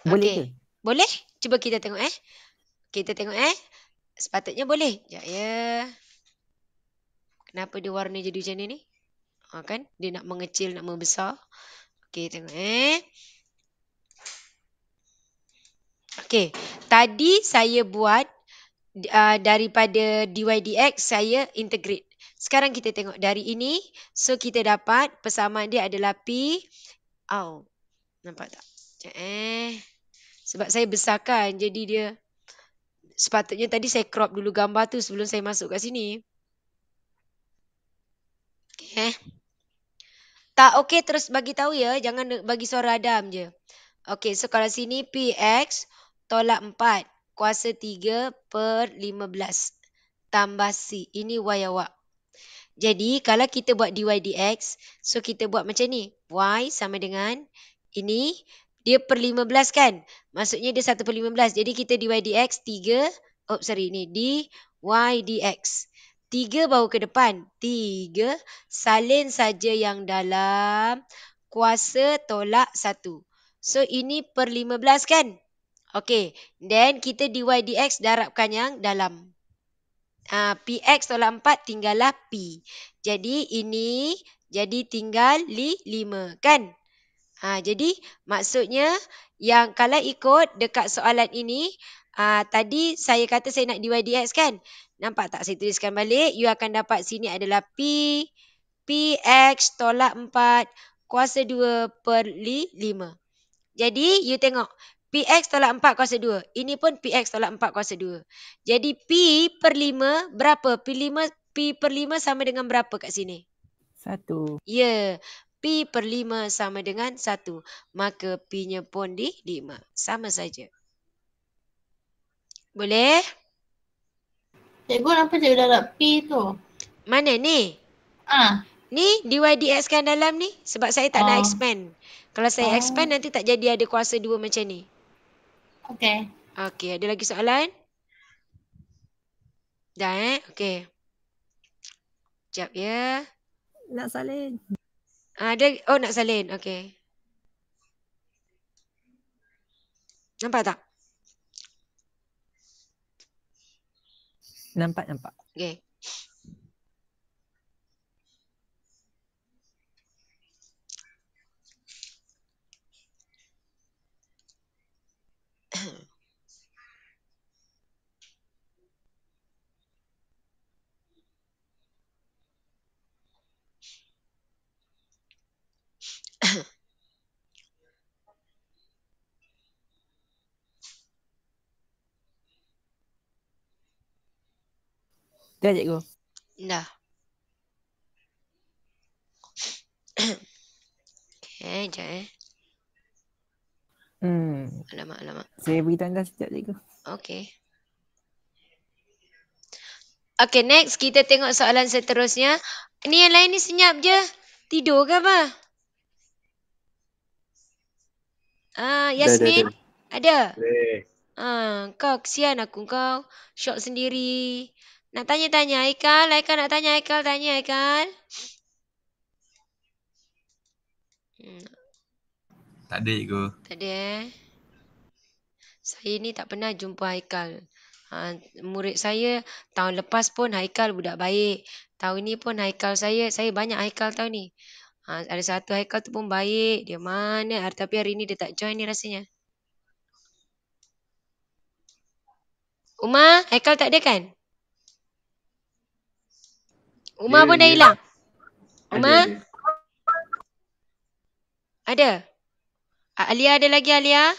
Speaker 1: Boleh okay. ke? Boleh. Cuba kita tengok eh. Kita tengok eh. Sepatutnya boleh. Ya, ya. Yeah. Kenapa dia warna jadi macam ni? Ha, kan? Dia nak mengecil, nak membesar. Okey, tengok eh. Okey, tadi saya buat uh, daripada dydx saya integrate. Sekarang kita tengok dari ini. So, kita dapat persamaan dia adalah P. Oh, nampak tak? Eh. Sebab saya besarkan, jadi dia... Sepatutnya tadi saya crop dulu gambar tu sebelum saya masuk kat sini. Eh? Tak okey terus bagi tahu ya. Jangan bagi suara Adam je. Okey, so kalau sini PX tolak 4 kuasa 3 per 15 tambah C. Ini Y awak. Jadi kalau kita buat dy dx, so kita buat macam ni. Y sama dengan ini, dia per 15 kan? Maksudnya dia 1 per 15. Jadi kita dy dx 3, oh sorry, ini dy dx tiga bahu ke depan. Tiga, salin saja yang dalam, kuasa tolak satu. So, ini per lima belas kan? Okey. then kita dy dx darabkan yang dalam. Uh, ah, px tolak empat tinggallah p. Jadi ini jadi tinggal li lima kan? Uh, jadi maksudnya yang kalau ikut dekat soalan ini uh, tadi saya kata saya nak dy dx kan? Nampak tak saya tuliskan balik? You akan dapat sini adalah p px tolak 4 kuasa 2 per 5. Jadi you tengok px tolak 4 kuasa 2. Ini pun px tolak 4 kuasa 2. Jadi p per 5 berapa? P 5 p per 5 sama dengan berapa kat sini? Satu. Ya. Yeah. p per 5 sama dengan 1. Maka p-nya pun di 5. Sama saja. Boleh? Cikgu kenapa cikgu dah P tu? Mana ni? Ah. Ni DYDX kan dalam ni sebab saya tak ah. nak expand. Kalau saya ah. expand nanti tak jadi ada kuasa dua macam ni. Okay. Okay ada lagi soalan? Dah eh? Okay. Sekejap ya. Nak salin. Ah, ada, oh nak salin. Okay. Nampak tak? Nampak, nampak. Okay. Ya, cikgu. Dah. okay, sekejap eh. Hmm. Alamak, alamak. Saya beritahu anda sekejap, cikgu. Okay. Okay, next kita tengok soalan seterusnya. Ni yang lain ni senyap je. Tidur ke apa? Ah, Yasmin? Ada? ada. ada. Ah, kau kesian aku kau. Shock sendiri. Nak tanya-tanya Aikal? Aikal nak tanya Aikal? Tanya Aikal? Hmm. Tak ada cikgu. Tak ada eh. Saya ni tak pernah jumpa Aikal. Ha, murid saya tahun lepas pun Aikal budak baik. Tahun ni pun Aikal saya, saya banyak Aikal tahun ni. Ha, ada satu Aikal tu pun baik. Dia mana? Hari, tapi hari ni dia tak join ni rasanya. Umar, Aikal tak ada kan? Umar yeah, pun dah hilang. Yeah. Umar? Ada. ada. Alia ada lagi Alia?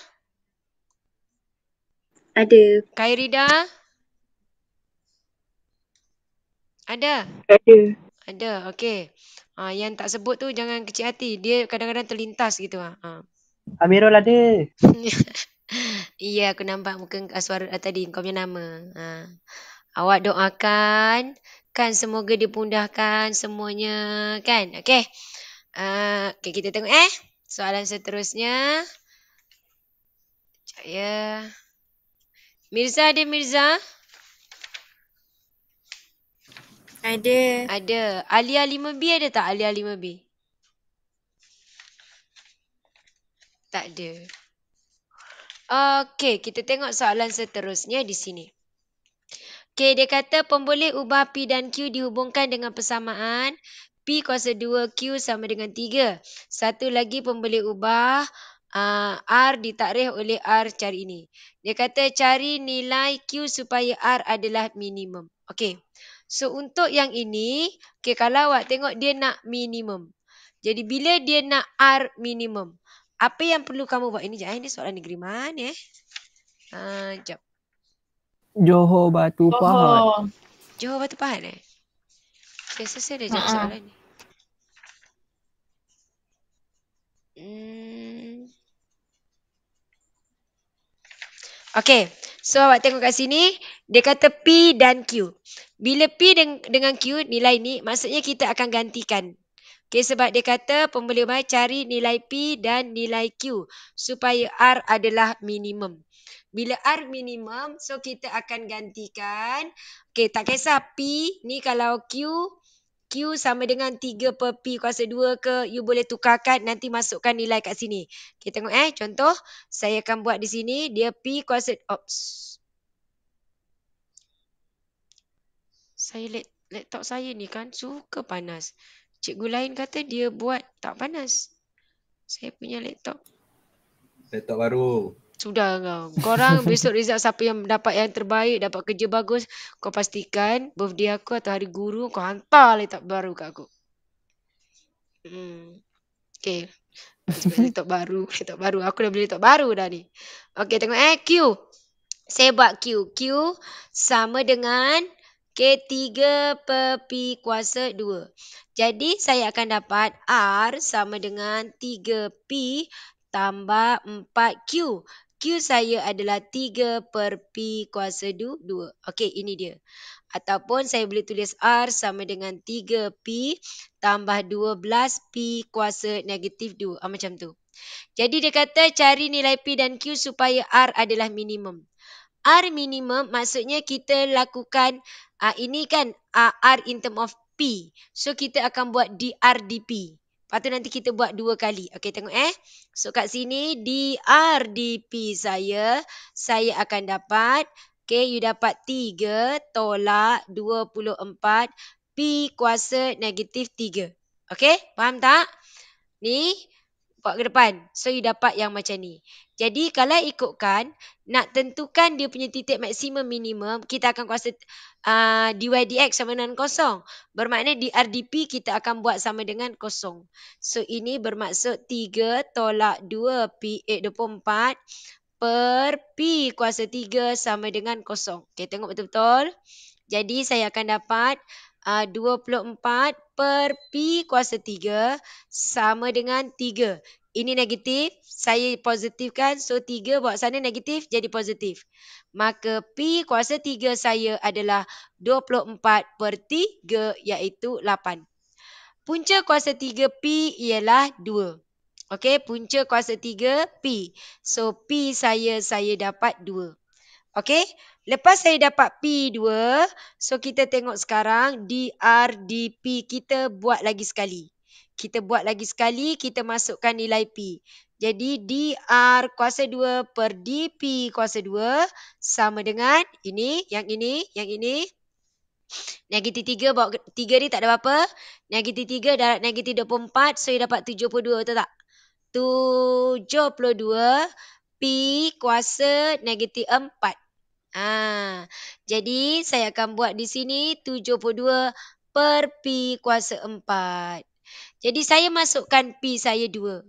Speaker 1: Ada. Kairida? Ada. Ada. Ada. Okey. Ha, yang tak sebut tu jangan kecil hati. Dia kadang-kadang terlintas gitu. Ha. ha. Amirul ada. Iya aku nampak muka suara tadi kau punya nama. Ha. Awak doakan Kan semoga dipundahkan semuanya kan. Okey. Uh, ah, okay, kita tengok eh. Soalan seterusnya. Ya. Mirza ada Mirza? Ada. Ada. Alia 5B ada tak Alia 5B? Tak ada. Okey, kita tengok soalan seterusnya di sini. Okey, dia kata pemboleh ubah P dan Q dihubungkan dengan persamaan. P kuasa 2, Q sama dengan 3. Satu lagi pemboleh ubah uh, R ditakrif oleh R cari ini. Dia kata cari nilai Q supaya R adalah minimum. Okey, so untuk yang ini, okay, kalau awak tengok dia nak minimum. Jadi bila dia nak R minimum, apa yang perlu kamu buat? Ini jangan eh. ini soalan negeri mana eh. Uh, jap. Johor Batu Johor. Pahat. Johor Batu Pahat eh? Saya okay, selesai dah jawab soalan ni. Hmm. Okay, so awak tengok kat sini, dia kata P dan Q. Bila P dengan Q, nilai ni, maksudnya kita akan gantikan Okay, sebab dia kata pembeli mai cari nilai P dan nilai Q supaya R adalah minimum. Bila R minimum, so kita akan gantikan. Okay, tak kisah P ni kalau Q, Q sama dengan 3 per P kuasa 2 ke, you boleh tukarkan nanti masukkan nilai kat sini. Okay, tengok eh. Contoh, saya akan buat di sini. Dia P kuasa, ops. Saya laptop saya ni kan suka panas cikgu lain kata dia buat tak panas. Saya punya laptop. Laptop baru. Sudah kau. Korang besok result siapa yang dapat yang terbaik, dapat kerja bagus, kau pastikan birthday aku atau hari guru kau hantar laptop baru ke aku. Hmm. Okay. laptop baru. Laptop baru. Aku dah beli laptop baru dah ni. Okay tengok eh. Q. Saya buat Q. Q sama dengan K3 per P kuasa 2. Jadi saya akan dapat R sama dengan 3P tambah 4Q. Q saya adalah 3 per P kuasa 2. Okey, ini dia. Ataupun saya boleh tulis R sama dengan 3P tambah 12P kuasa negatif 2. Ha, ah, macam tu. Jadi dia kata cari nilai P dan Q supaya R adalah minimum. R minimum maksudnya kita lakukan, uh, ini kan uh, R in term of P. So kita akan buat DRDP. Lepas tu nanti kita buat dua kali. Okey tengok eh. So kat sini DRDP saya. Saya akan dapat. Okey you dapat 3 tolak 24 P kuasa negatif 3. Okey faham tak? Ni buat ke depan. So you dapat yang macam ni. Jadi kalau ikutkan, nak tentukan dia punya titik maksimum minimum, kita akan kuasa uh, ah, dy dx sama dengan kosong. Bermakna di RDP kita akan buat sama dengan kosong. So ini bermaksud 3 tolak 2 P 24 eh, per P kuasa 3 sama dengan kosong. Okay, tengok betul-betul. Jadi saya akan dapat ah, uh, 24 per P kuasa 3 sama dengan 3 ini negatif, saya positifkan. So, 3 bawa sana negatif jadi positif. Maka P kuasa 3 saya adalah 24 per 3 iaitu 8. Punca kuasa 3 P ialah 2. Okey, punca kuasa 3 P. So, P saya, saya dapat 2. Okey, lepas saya dapat P 2, so kita tengok sekarang dr dp kita buat lagi sekali kita buat lagi sekali, kita masukkan nilai P. Jadi DR kuasa 2 per DP kuasa 2 sama dengan ini, yang ini, yang ini. Negatif 3, bawa 3 ni tak ada apa-apa. Negative 3 darat negative 24, so dia dapat 72 betul tak? 72 P kuasa negatif 4. Ah, ha. jadi saya akan buat di sini 72 per P kuasa 4. Jadi saya masukkan P saya 2.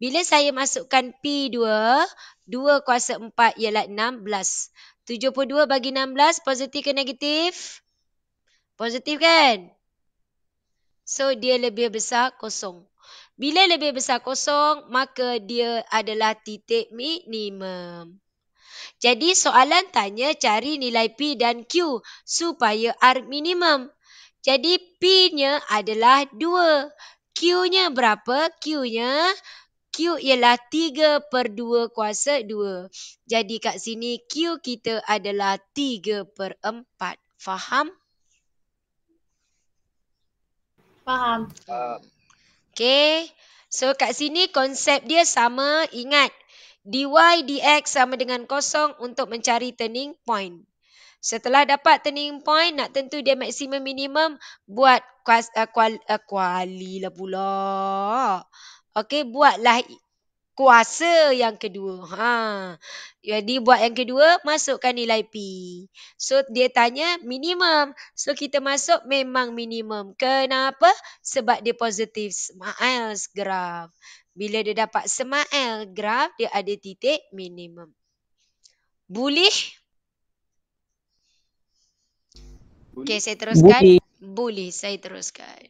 Speaker 1: Bila saya masukkan P 2, 2 kuasa 4 ialah 16. 72 bagi 16, positif ke negatif? Positif kan? So dia lebih besar kosong. Bila lebih besar kosong, maka dia adalah titik minimum. Jadi soalan tanya cari nilai P dan Q supaya R minimum. Jadi P-nya adalah Q-nya berapa? Q-nya Q ialah 3 per 2 kuasa 2. Jadi kat sini Q kita adalah 3 per 4. Faham? Faham. Okay. So kat sini konsep dia sama. Ingat. dy dx sama dengan kosong untuk mencari turning point. Setelah dapat turning point, nak tentu dia maksimum minimum, buat eh, eh, kuali lah pula. Okey, buatlah kuasa yang kedua. Ha. Jadi buat yang kedua, masukkan nilai P. So dia tanya minimum. So kita masuk memang minimum. Kenapa? Sebab dia positif smiles graph. Bila dia dapat smile graph, dia ada titik minimum. Boleh Okay saya teruskan. Bully. Bully, saya teruskan.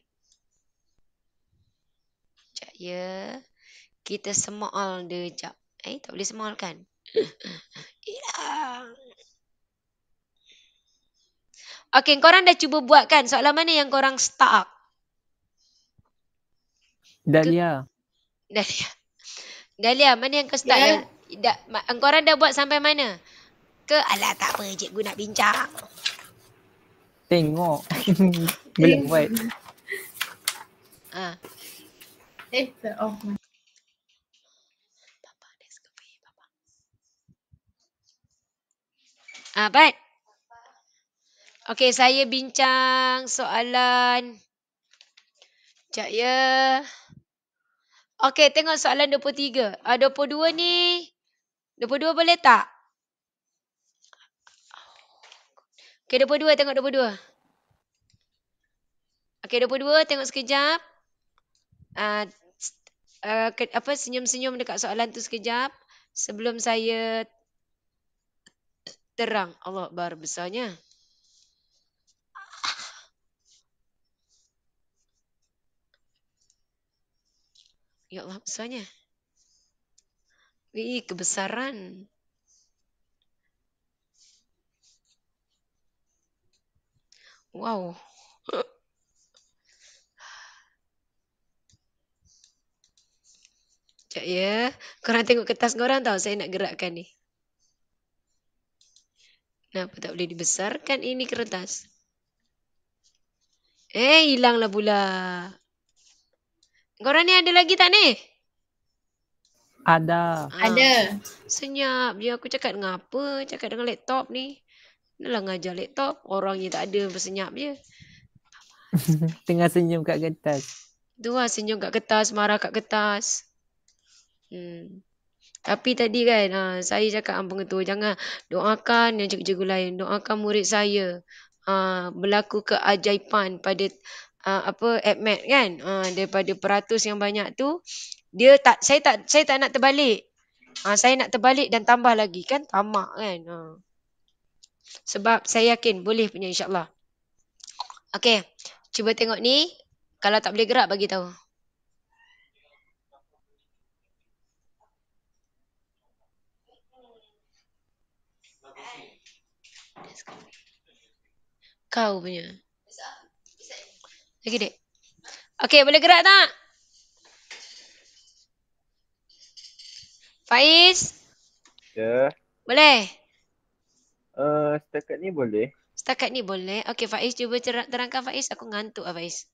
Speaker 1: Sekejap, ya. Kita semaul dia sekejap. Eh, tak boleh semaul kan? Hilang. Okay, korang dah cuba buat kan? Soalan mana yang korang stuck? Dahlia. Dahlia. Dahlia, mana yang kau stuck? Yeah. Ya? Da, korang dah buat sampai mana? Ke? Alah, tak apa. Cikgu nak bincang. Tengok. Boleh buat. Ah. Eh, the oh. Papa this could be papa. Ah, but Okay, saya bincang soalan. Sekejap ya. Okay, tengok soalan 23. Uh, 22 ni. 22 boleh tak? Okey, 22 tengok 22. Okey, 22 tengok sekejap. Uh, uh, apa Senyum-senyum dekat soalan tu sekejap. Sebelum saya terang. Allah bar besarnya. Ya Allah besarnya. Wih, kebesaran. Kebesaran. Wow. cak ya. Korang tengok kertas korang tau saya nak gerakkan ni. Kenapa tak boleh dibesarkan ini kertas? Eh, hilanglah pula. Korang ni ada lagi tak ni? Ada. Ha, ada. Senyap je aku cakap dengan apa, cakap dengan laptop ni. Dalam ngajar laptop Orang yang tak ada Bersenyap je Tengah senyum kat kertas Tu lah senyum kat kertas Marah kat kertas hmm. Tapi tadi kan ha, Saya cakap dengan pengetua Jangan doakan yang cikgu-cikgu lain Doakan murid saya ha, Berlaku keajaiban pada ha, apa admit kan ha, daripada peratus yang banyak tu dia tak saya tak saya tak nak terbalik ha, saya nak terbalik dan tambah lagi kan tamak kan ha. Sebab saya yakin boleh punya insyaAllah. Okay. Cuba tengok ni. Kalau tak boleh gerak bagi tahu. Kau punya. Lagi dek. Okay boleh gerak tak? Faiz? Ya. Yeah. Boleh? Eh, setakat ni boleh. Setakat ni boleh. Okey Faiz cuba terangkan Faiz. Aku ngantuk ah Faiz.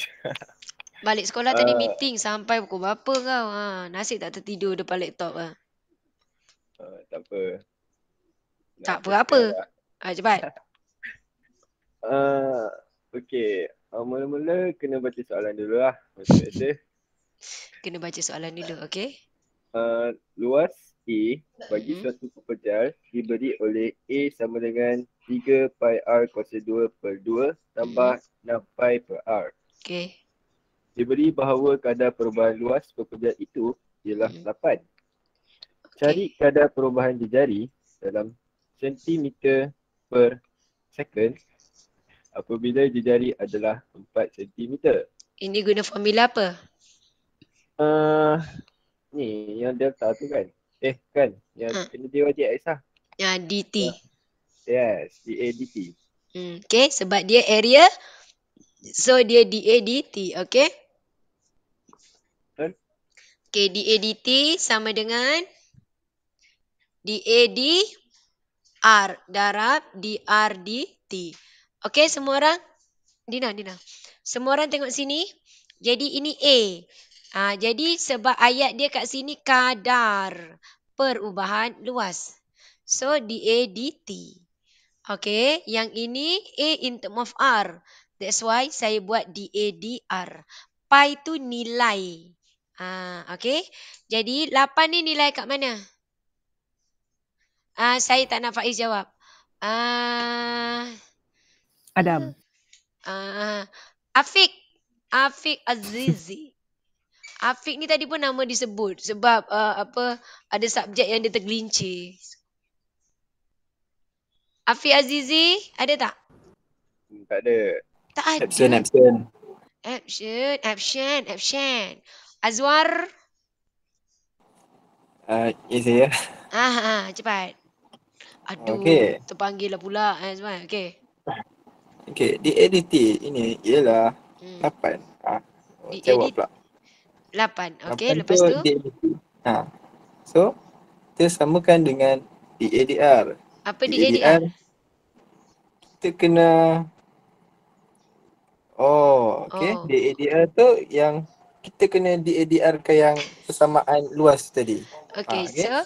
Speaker 1: Balik sekolah uh, tadi eh. meeting sampai pukul berapa kau. Ha, nasib tak tertidur depan laptop lah. Uh, tak apa. Nak tak apa apa. Lah. Ha, cepat. uh, Okey. Uh, mula-mula kena baca soalan dulu lah. Biasa-biasa. kena baca soalan dulu. Okey. Uh, luas. A bagi mm-hmm. suatu perpecahan diberi oleh A sama dengan 3 pi R kuasa 2 per 2 tambah mm. 6 pi per R. Okay. Diberi bahawa kadar perubahan luas perpecahan itu ialah mm. 8. Okay. Cari kadar perubahan jari dalam sentimeter per second apabila jari adalah 4 sentimeter. Ini guna formula apa? Uh, ni yang delta tu kan? Eh kan yang ha. kena dia wajib Aisyah. Ya DT. Ha. Yes, D A DADT. Hmm, okay, sebab dia area so dia D D A T. okay? Kan? Okay, D D A T sama dengan D A D R darab D D R T. Okay, semua orang. Dina, Dina. Semua orang tengok sini. Jadi ini A. Ha, jadi sebab ayat dia kat sini kadar perubahan luas. So DADT. Okay. Yang ini A in term of R. That's why saya buat d d r. Pi tu nilai. Ha, ah, okay. Jadi 8 ni nilai kat mana? ha, saya tak nak Faiz jawab. Ah, Adam. Ah, Afiq. Afiq Azizi. Afiq ni tadi pun nama disebut sebab uh, apa ada subjek yang dia tergelincir. Afiq Azizi, ada tak? Hmm, tak ada. Tak ada. Absent, absent. Absent, absent, absent. Azwar? Uh, is ya? Ah, ah, cepat. Aduh, okay. terpanggil lah pula eh, Azwar. Okay. Okay, di ADT ini ialah hmm. 8. Ah, di jawab pula. Lapan. Okey, lepas tu. DADR. Ha. So, kita samakan dengan DADR. Apa DADR? DADR kita kena Oh, okey. Oh. DADR tu yang kita kena DADR ke yang persamaan luas tadi. Okey, ha, okay. so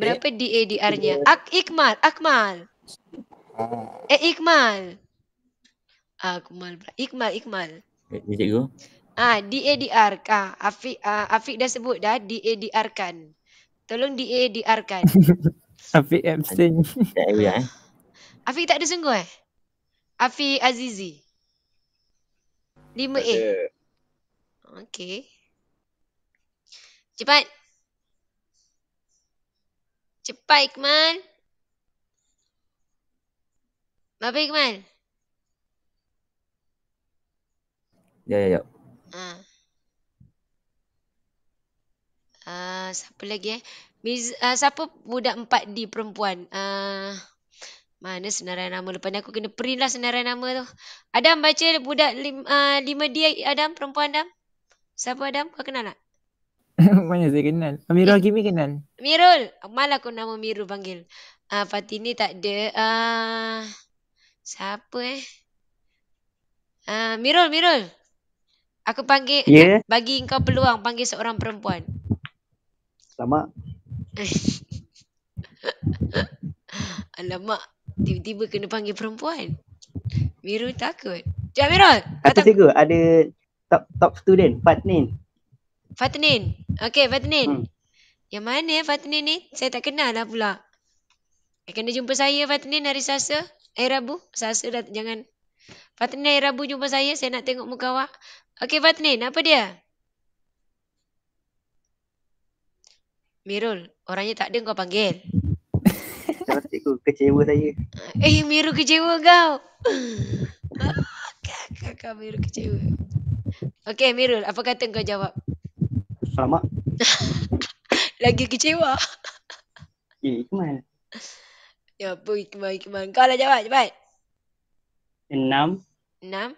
Speaker 1: Berapa DADR-nya? Ak Ikmal, Akmal. Ah. Eh, Ikmal. Ah, Akmal, Ikmal, Ikmal. Eh, cikgu. Ha, ah, DADR. Ha, Afiq, uh, Afiq dah sebut dah. D D R kan Tolong D D R kan Afiq absen. Lah, eh. Afiq tak ada sungguh eh? Afiq Azizi. 5A. Okay. Cepat. Cepat Iqmal. Berapa Iqmal? Ya, ya, ya. Uh. Uh, siapa lagi eh? Miz, uh, siapa budak 4D perempuan? Uh, mana senarai nama? Lepas ni aku kena print lah senarai nama tu. Adam baca budak lim, uh, 5D Adam, perempuan Adam. Siapa Adam? Kau kenal tak? Mana saya kenal? Mirul eh. Kimi kenal. Mirul. Malah aku nama Mirul panggil. Uh, ni tak ada. Uh, siapa eh? Uh, Mirul, Mirul. Aku panggil yeah. bagi kau peluang panggil seorang perempuan. Lama. Alamak, tiba-tiba kena panggil perempuan. Miru takut. Jap Miru. Kata cikgu ada top top student Fatnin. Fatnin. Okey Fatnin. Hmm. Yang mana eh, Fatnin ni? Saya tak kenal lah pula. Kena jumpa saya Fatnin hari Selasa. Eh Rabu. Selasa dah jangan Fatnay Rabu jumpa saya. Saya nak tengok muka awak. Okey Fatnay. Apa dia? Mirul. Orangnya tak ada kau panggil. Cikgu kecewa saya. Eh Mirul kecewa kau. Kakak Mirul kecewa. Okey Mirul. Apa kata kau jawab? Selamat. Lagi kecewa. Eh Ikmal. Ya apa Ikmal Ikmal. Kau lah jawab cepat. Enam. Enam.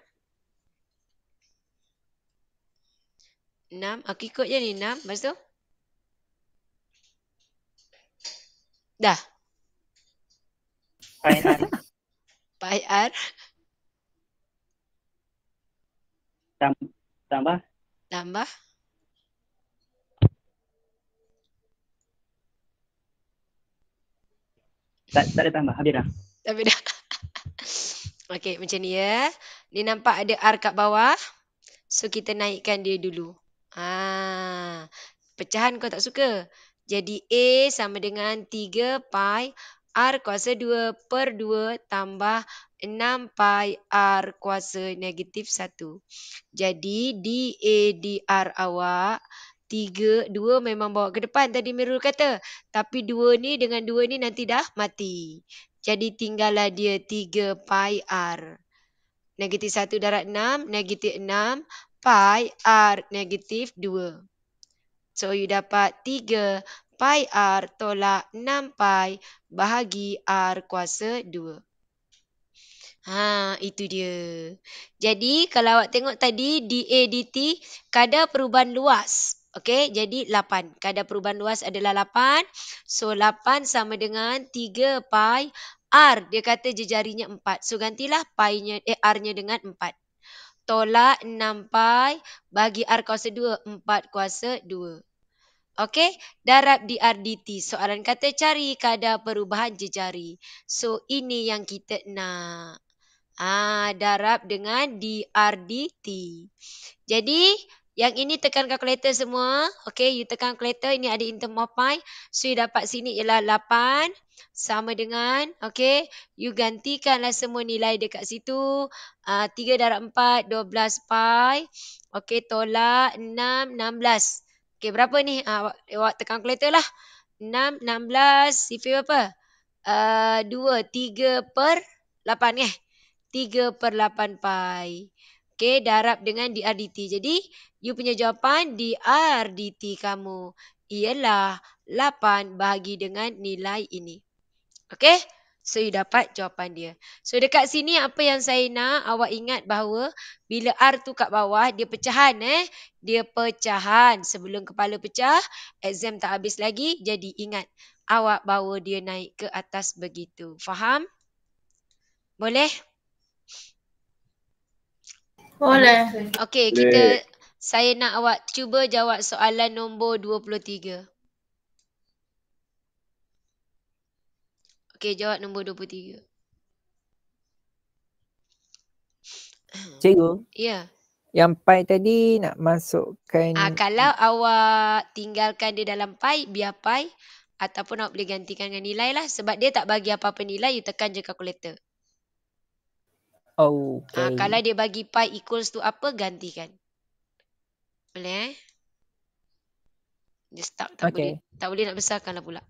Speaker 1: Enam. Okey, ikut je ni enam. Lepas tu. Dah. Pai R. Pai R. Tambah. Tambah. Tak, tak ada tambah. Habis dah. Habis dah. Okey, macam ni ya. Ni nampak ada R kat bawah. So, kita naikkan dia dulu. Ah, Pecahan kau tak suka. Jadi, A sama dengan 3 pi R kuasa 2 per 2 tambah 6 pi R kuasa negatif 1. Jadi, D, A, D, R awak. 3, 2 memang bawa ke depan tadi Mirul kata. Tapi 2 ni dengan 2 ni nanti dah mati. Jadi tinggallah dia 3 pi r. Negatif 1 darat 6, negatif 6 pi r negatif 2. So you dapat 3 pi r tolak 6 pi bahagi r kuasa 2. Ha, itu dia. Jadi kalau awak tengok tadi DA DT kadar perubahan luas Okey, jadi 8. Kadar perubahan luas adalah 8. So, 8 sama dengan 3 pi R. Dia kata jejarinya 4. So, gantilah pi-nya, eh, R-nya dengan 4. Tolak 6 pi bagi R kuasa 2, 4 kuasa 2. Okey, darab di DRDT. Soalan kata cari kadar perubahan jejari. So, ini yang kita nak. Ah, darab dengan di DRDT. Jadi, yang ini tekan calculator semua. Okay, you tekan calculator. Ini ada intermopi. So, you dapat sini ialah 8. Sama dengan, okay. You gantikanlah semua nilai dekat situ. Uh, ah, 3 darab 4, 12 pi. Okay, tolak 6, 16. Okay, berapa ni? Uh, awak, tekan calculator lah. 6, 16. CP berapa? Uh, 2, 3 per 8 eh. 3 per 8 pi. Okay, darab dengan DRDT. Jadi, You punya jawapan di RDT kamu ialah 8 bahagi dengan nilai ini. Okay? So, you dapat jawapan dia. So, dekat sini apa yang saya nak awak ingat bahawa bila R tu kat bawah, dia pecahan eh. Dia pecahan. Sebelum kepala pecah, exam tak habis lagi. Jadi, ingat awak bawa dia naik ke atas begitu. Faham? Boleh? Boleh. Okay, kita... Boleh. Saya nak awak cuba jawab soalan nombor 23. Okey, jawab nombor 23. Cikgu? Ya. Yeah. Yang pai tadi nak masukkan... Ah, kalau awak tinggalkan dia dalam pai, biar pai. Ataupun awak boleh gantikan dengan nilai lah. Sebab dia tak bagi apa-apa nilai, you tekan je kalkulator. Oh, okay. Ah, kalau dia bagi pi equals tu apa, gantikan. Boleh eh? Dia stuck. Tak, okay. boleh. tak boleh nak besarkan lah pula.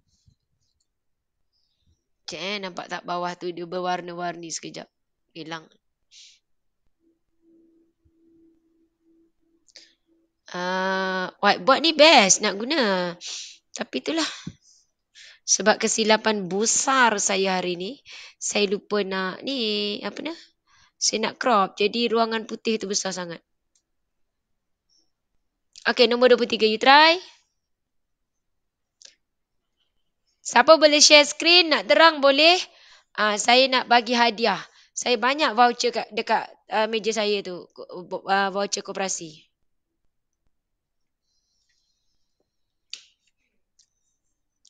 Speaker 1: Sekejap eh. Nampak tak bawah tu dia berwarna-warni sekejap. Hilang. Uh, whiteboard ni best nak guna. Tapi itulah. Sebab kesilapan besar saya hari ni. Saya lupa nak ni. Apa ni? Saya nak crop. Jadi ruangan putih tu besar sangat. Okay, nombor 23. You try. Siapa boleh share screen? Nak terang boleh? Uh, saya nak bagi hadiah. Saya banyak voucher kat, dekat uh, meja saya tu. Uh, voucher koperasi.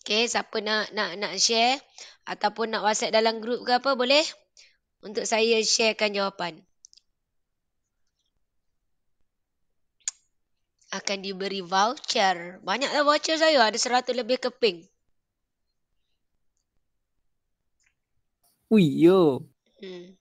Speaker 1: Okay, siapa nak nak nak share ataupun nak whatsapp dalam grup ke apa boleh? Untuk saya sharekan jawapan. akan diberi voucher. Banyaklah voucher saya, ada 100 lebih keping. Ui, yo. Hmm.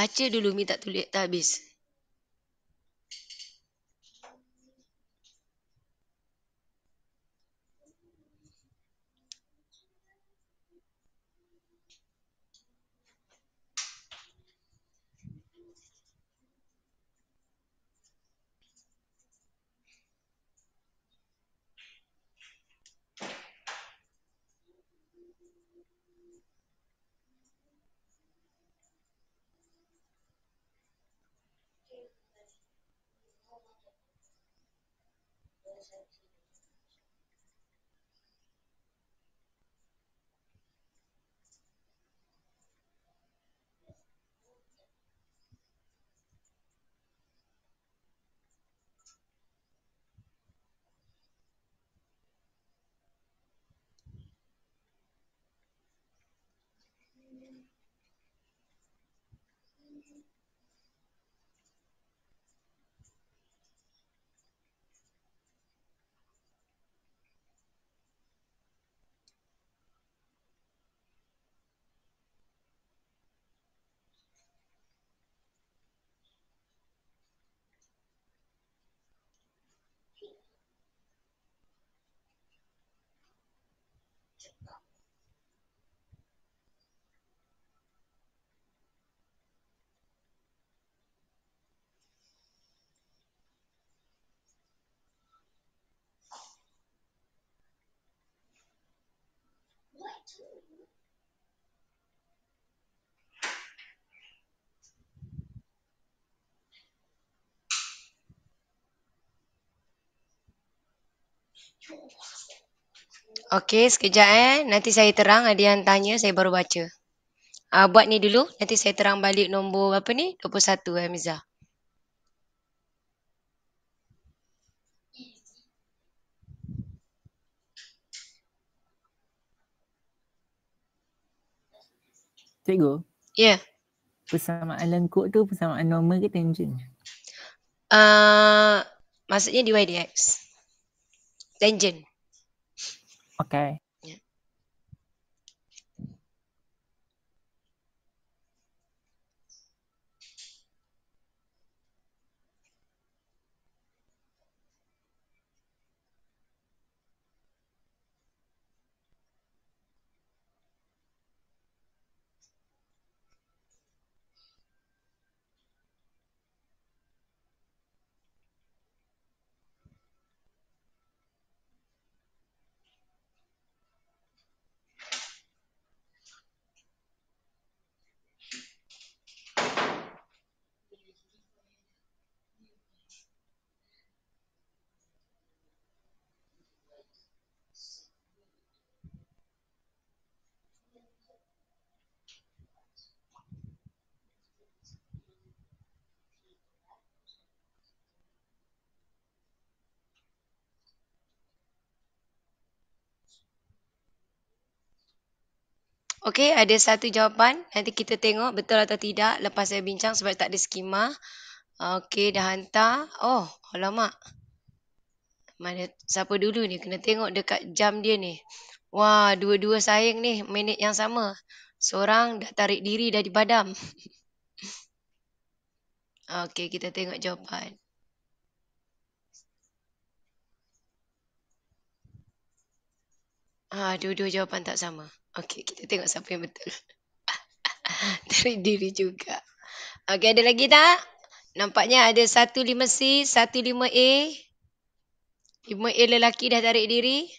Speaker 1: baca dulu minta tulis tak habis. Gracias. Okey, sekejap eh. Nanti saya terang ada yang tanya, saya baru baca. Uh, buat ni dulu, nanti saya terang balik nombor apa ni? 21 eh, Mizah. Cikgu? Ya. Yeah. Persamaan lengkuk tu persamaan normal ke tangent? Uh, maksudnya dy dx. Tangent. Okay. Okey, ada satu jawapan. Nanti kita tengok betul atau tidak lepas saya bincang sebab tak ada skema. Okey, dah hantar. Oh, alamak. Mana siapa dulu ni? Kena tengok dekat jam dia ni. Wah, dua-dua sayang ni. Minit yang sama. Seorang dah tarik diri dah di badam. Okey, kita tengok jawapan. Ah, dua-dua jawapan tak sama. Okay, kita tengok siapa yang betul. Dari diri juga. Okey ada lagi tak? Nampaknya ada 15C, 15A. 5A lelaki dah tarik diri.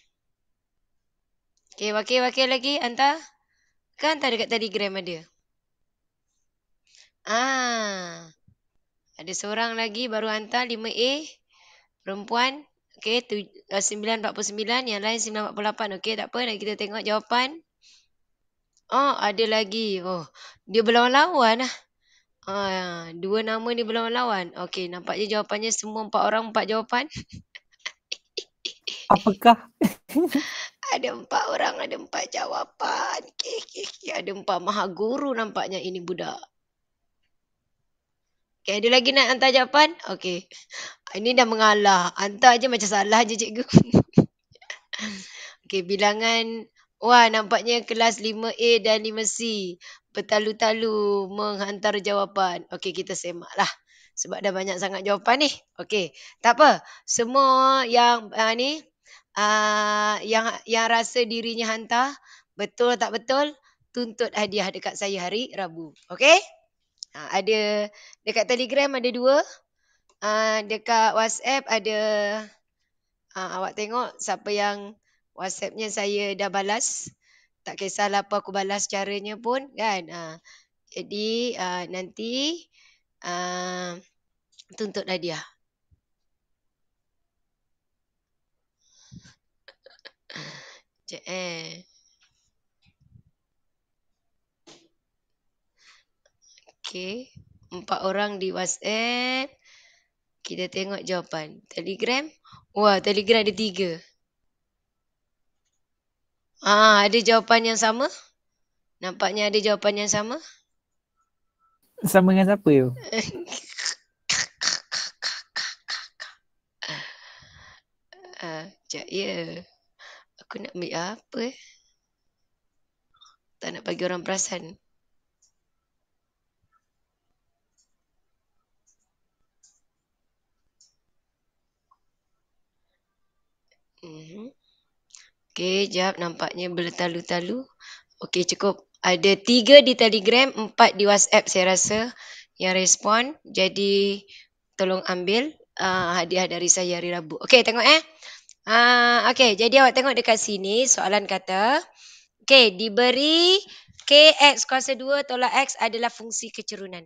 Speaker 1: Okey wakil-wakil lagi. anta Kan hantar dekat telegram ada. Ah, Ada seorang lagi baru anta 5A. Perempuan. Okay, 949. Eh, yang lain 948. okey tak apa. Nanti kita tengok jawapan. Oh, ada lagi. Oh, dia berlawan-lawan lah. Ah, dua nama ni berlawan-lawan. Okey, nampaknya jawapannya semua empat orang empat jawapan. Apakah? ada empat orang, ada empat jawapan. Okay, okay, okay. Ada empat maha guru nampaknya ini budak. Okay, ada lagi nak hantar jawapan? Okay. Ini dah mengalah. Hantar je macam salah je cikgu. okay, bilangan... Wah, nampaknya kelas 5A dan 5C bertalu-talu menghantar jawapan. Okey, kita semaklah. Sebab dah banyak sangat jawapan ni. Okey, tak apa. Semua yang uh, ni, uh, yang yang rasa dirinya hantar, betul tak betul, tuntut hadiah dekat saya hari Rabu. Okey? Uh, ada dekat Telegram ada dua. Uh, dekat WhatsApp ada... Uh, awak tengok siapa yang WhatsAppnya saya dah balas. Tak kisahlah apa aku balas caranya pun kan. Ha. Jadi ha, nanti ha, ah, tuntut dia. Cik eh. Okay. Empat orang di WhatsApp. Kita tengok jawapan. Telegram. Wah, Telegram ada Tiga. Ah, ada jawapan yang sama? Nampaknya ada jawapan yang sama. Sama dengan siapa tu? Ah, sekejap, ya. Aku nak ambil apa eh? Tak nak bagi orang perasan. Mm-hmm. Okey, jap nampaknya berlalu-lalu. Okey, cukup. Ada tiga di Telegram, empat di WhatsApp saya rasa yang respon. Jadi tolong ambil uh, hadiah dari saya hari Rabu. Okey, tengok eh. Uh, Okey, jadi awak tengok dekat sini soalan kata. Okey, diberi KX kuasa 2 tolak X adalah fungsi kecerunan.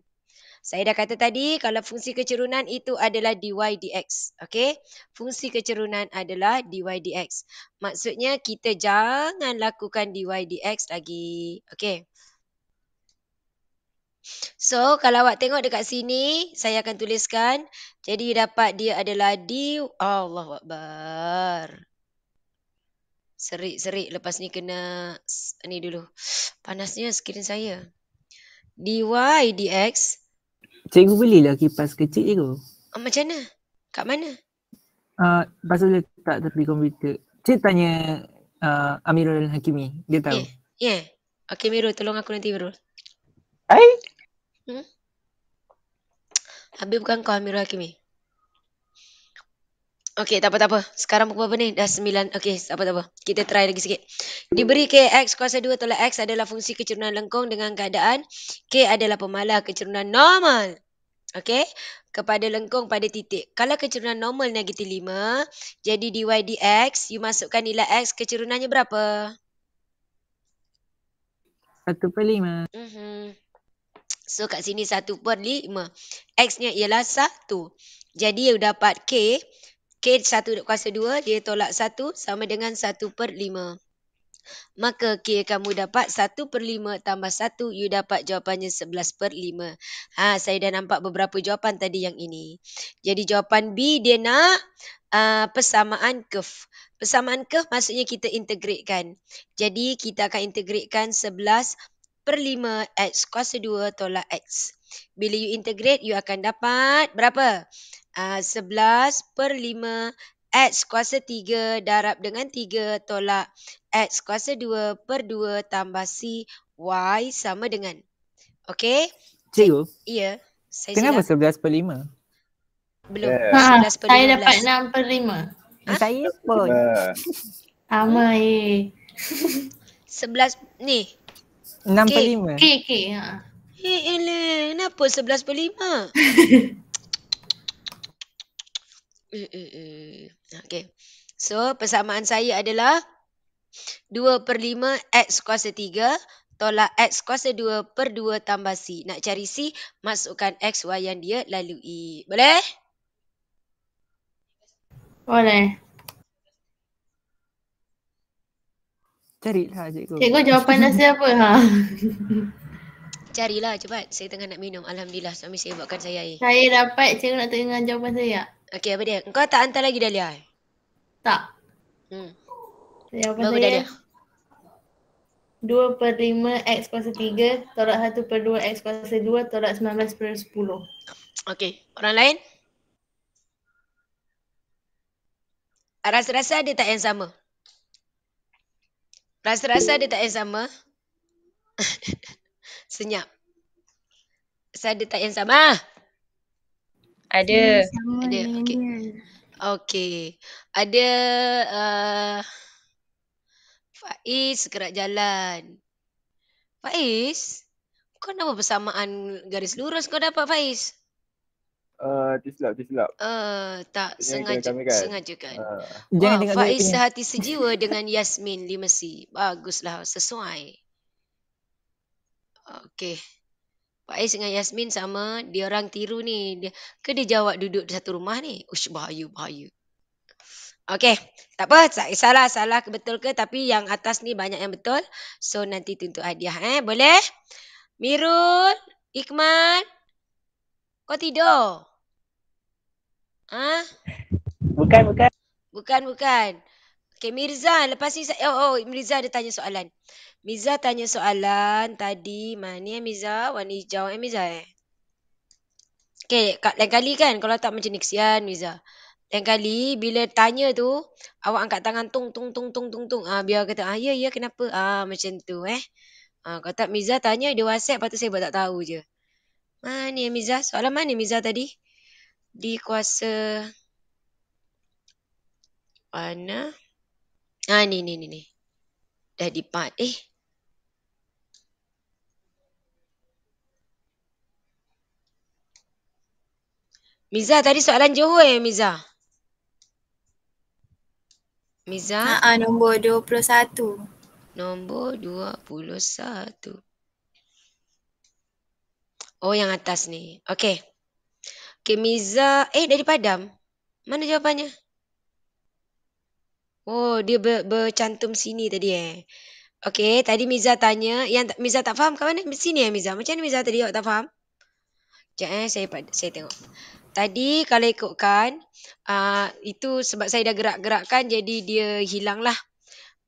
Speaker 1: Saya dah kata tadi kalau fungsi kecerunan itu adalah dy dx. Okey. Fungsi kecerunan adalah dy dx. Maksudnya kita jangan lakukan dy dx lagi. Okey. So kalau awak tengok dekat sini saya akan tuliskan jadi dapat dia adalah di, Allah Allahuakbar. Serik-serik lepas ni kena ni dulu. Panasnya skrin saya. dy dx Cikgu lah kipas kecil cikgu. Uh, ah, macam mana? Kat mana? Uh, pasal dia letak tepi komputer. Cik tanya uh, Amirul Hakimi. Dia tahu. Ya. Yeah. yeah. Okay Miru, tolong aku nanti Mirul. Hai. Hmm? Habib bukan kau Amirul Hakimi? Okey, tak apa apa. Sekarang pukul berapa ni? Dah 9. Okey, tak apa apa. Kita try lagi sikit. Diberi KX kuasa 2 tolak X adalah fungsi kecerunan lengkung dengan keadaan K adalah pemalar kecerunan normal. Okey? Kepada lengkung pada titik. Kalau kecerunan normal negatif 5, jadi dy dx, you masukkan nilai x, kecerunannya berapa? 1 per 5. Mm-hmm. So kat sini 1 per 5. X-nya ialah 1. Jadi you dapat K Ked satu kuasa dua, dia tolak satu sama dengan satu per lima. Maka K kamu dapat 1 per 5 tambah 1 You dapat jawapannya 11 per 5 ha, Saya dah nampak beberapa jawapan tadi yang ini Jadi jawapan B dia nak uh, Persamaan kef Persamaan kef maksudnya kita integratekan Jadi kita akan integratekan 11 per 5 X kuasa 2 tolak X Bila you integrate you akan dapat berapa? uh, ah, 11 per 5 x kuasa 3 darab dengan 3 tolak x kuasa 2 per 2 tambah c y sama dengan. Okay. Cikgu. Ya. Yeah, saya Kenapa sila. 11 per 5? Belum. Yeah. Ya. 11 per 15. Saya dapat 6 per 5. Ha? Saya pun. Ya. Amai. 11 ni. 6 K, per 5. Okey, okey. Ha. Eh, Ellen. Kenapa 11 per 5? Okay. So, persamaan saya adalah 2 per 5 X kuasa 3 tolak X kuasa 2 per 2 tambah C. Nak cari C, masukkan X, Y yang dia lalui. Boleh? Boleh. Carilah, cikgu. Cikgu jawapan nasi apa? Ha? Carilah cepat. Saya tengah nak minum. Alhamdulillah, suami saya buatkan saya air. Saya dapat. Cikgu nak tengah jawapan saya tak? Okay, apa dia? Kau tak hantar lagi Dahlia? Eh? Tak. Hmm. Jawapan dia? saya, Dua per lima X kuasa tiga, tolak satu per dua X kuasa dua, tolak sembilan belas per sepuluh. Okay, orang lain? Rasa-rasa dia tak yang sama. Rasa-rasa dia tak yang sama. Senyap. Saya dia tak yang sama. Ada. Hmm, ada. okey. Okey, Ada uh, Faiz gerak jalan. Faiz, kau nama persamaan garis lurus kau dapat Faiz? Uh, tisilap, tisilap. Uh, tak, Ini sengaja, kan? sengaja kan. Uh. Wah, Faiz tengok. sehati sejiwa dengan Yasmin Limasi. Baguslah, sesuai. Okey. Faiz dengan Yasmin sama, dia orang tiru ni. Dia, ke dia jawab duduk di satu rumah ni? Ush, bahaya, bahaya. Okay, tak apa. Salah, salah ke betul ke. Tapi yang atas ni banyak yang betul. So, nanti tuntut hadiah. Eh? Boleh? Mirul, Ikmal, kau tidur? Ha? Bukan, bukan. Bukan, bukan. Okay, Mirza. Lepas ni, oh, oh, Mirza ada tanya soalan. Mirza tanya soalan tadi. Mana ni Mirza? Warna hijau eh, Mirza eh? Okay, lain kali kan kalau tak macam ni kesian Mirza. Lain kali bila tanya tu, awak angkat tangan tung tung tung tung tung tung. Ah, biar kata, ah, ya, ya, kenapa? Ah, macam tu eh. Ah, kalau tak Mirza tanya, dia whatsapp, lepas tu saya buat tak tahu je. Mana ni Mirza? Soalan mana Mirza tadi? Di kuasa... Anak. Ah ni ni ni ni. Dah depart. Eh. Miza tadi soalan Johor eh Miza. Miza. Ha nombor 21. Nombor 21. Oh yang atas ni. Okey. Okey Miza, eh dari Padam. Mana jawapannya? Oh, dia ber, bercantum sini tadi eh. Okey, tadi Miza tanya. Yang Miza tak faham kawan. mana? Sini eh Miza. Macam mana Miza tadi awak tak faham? Sekejap eh, saya, saya tengok. Tadi kalau ikutkan, uh, itu sebab saya dah gerak-gerakkan jadi dia hilang lah.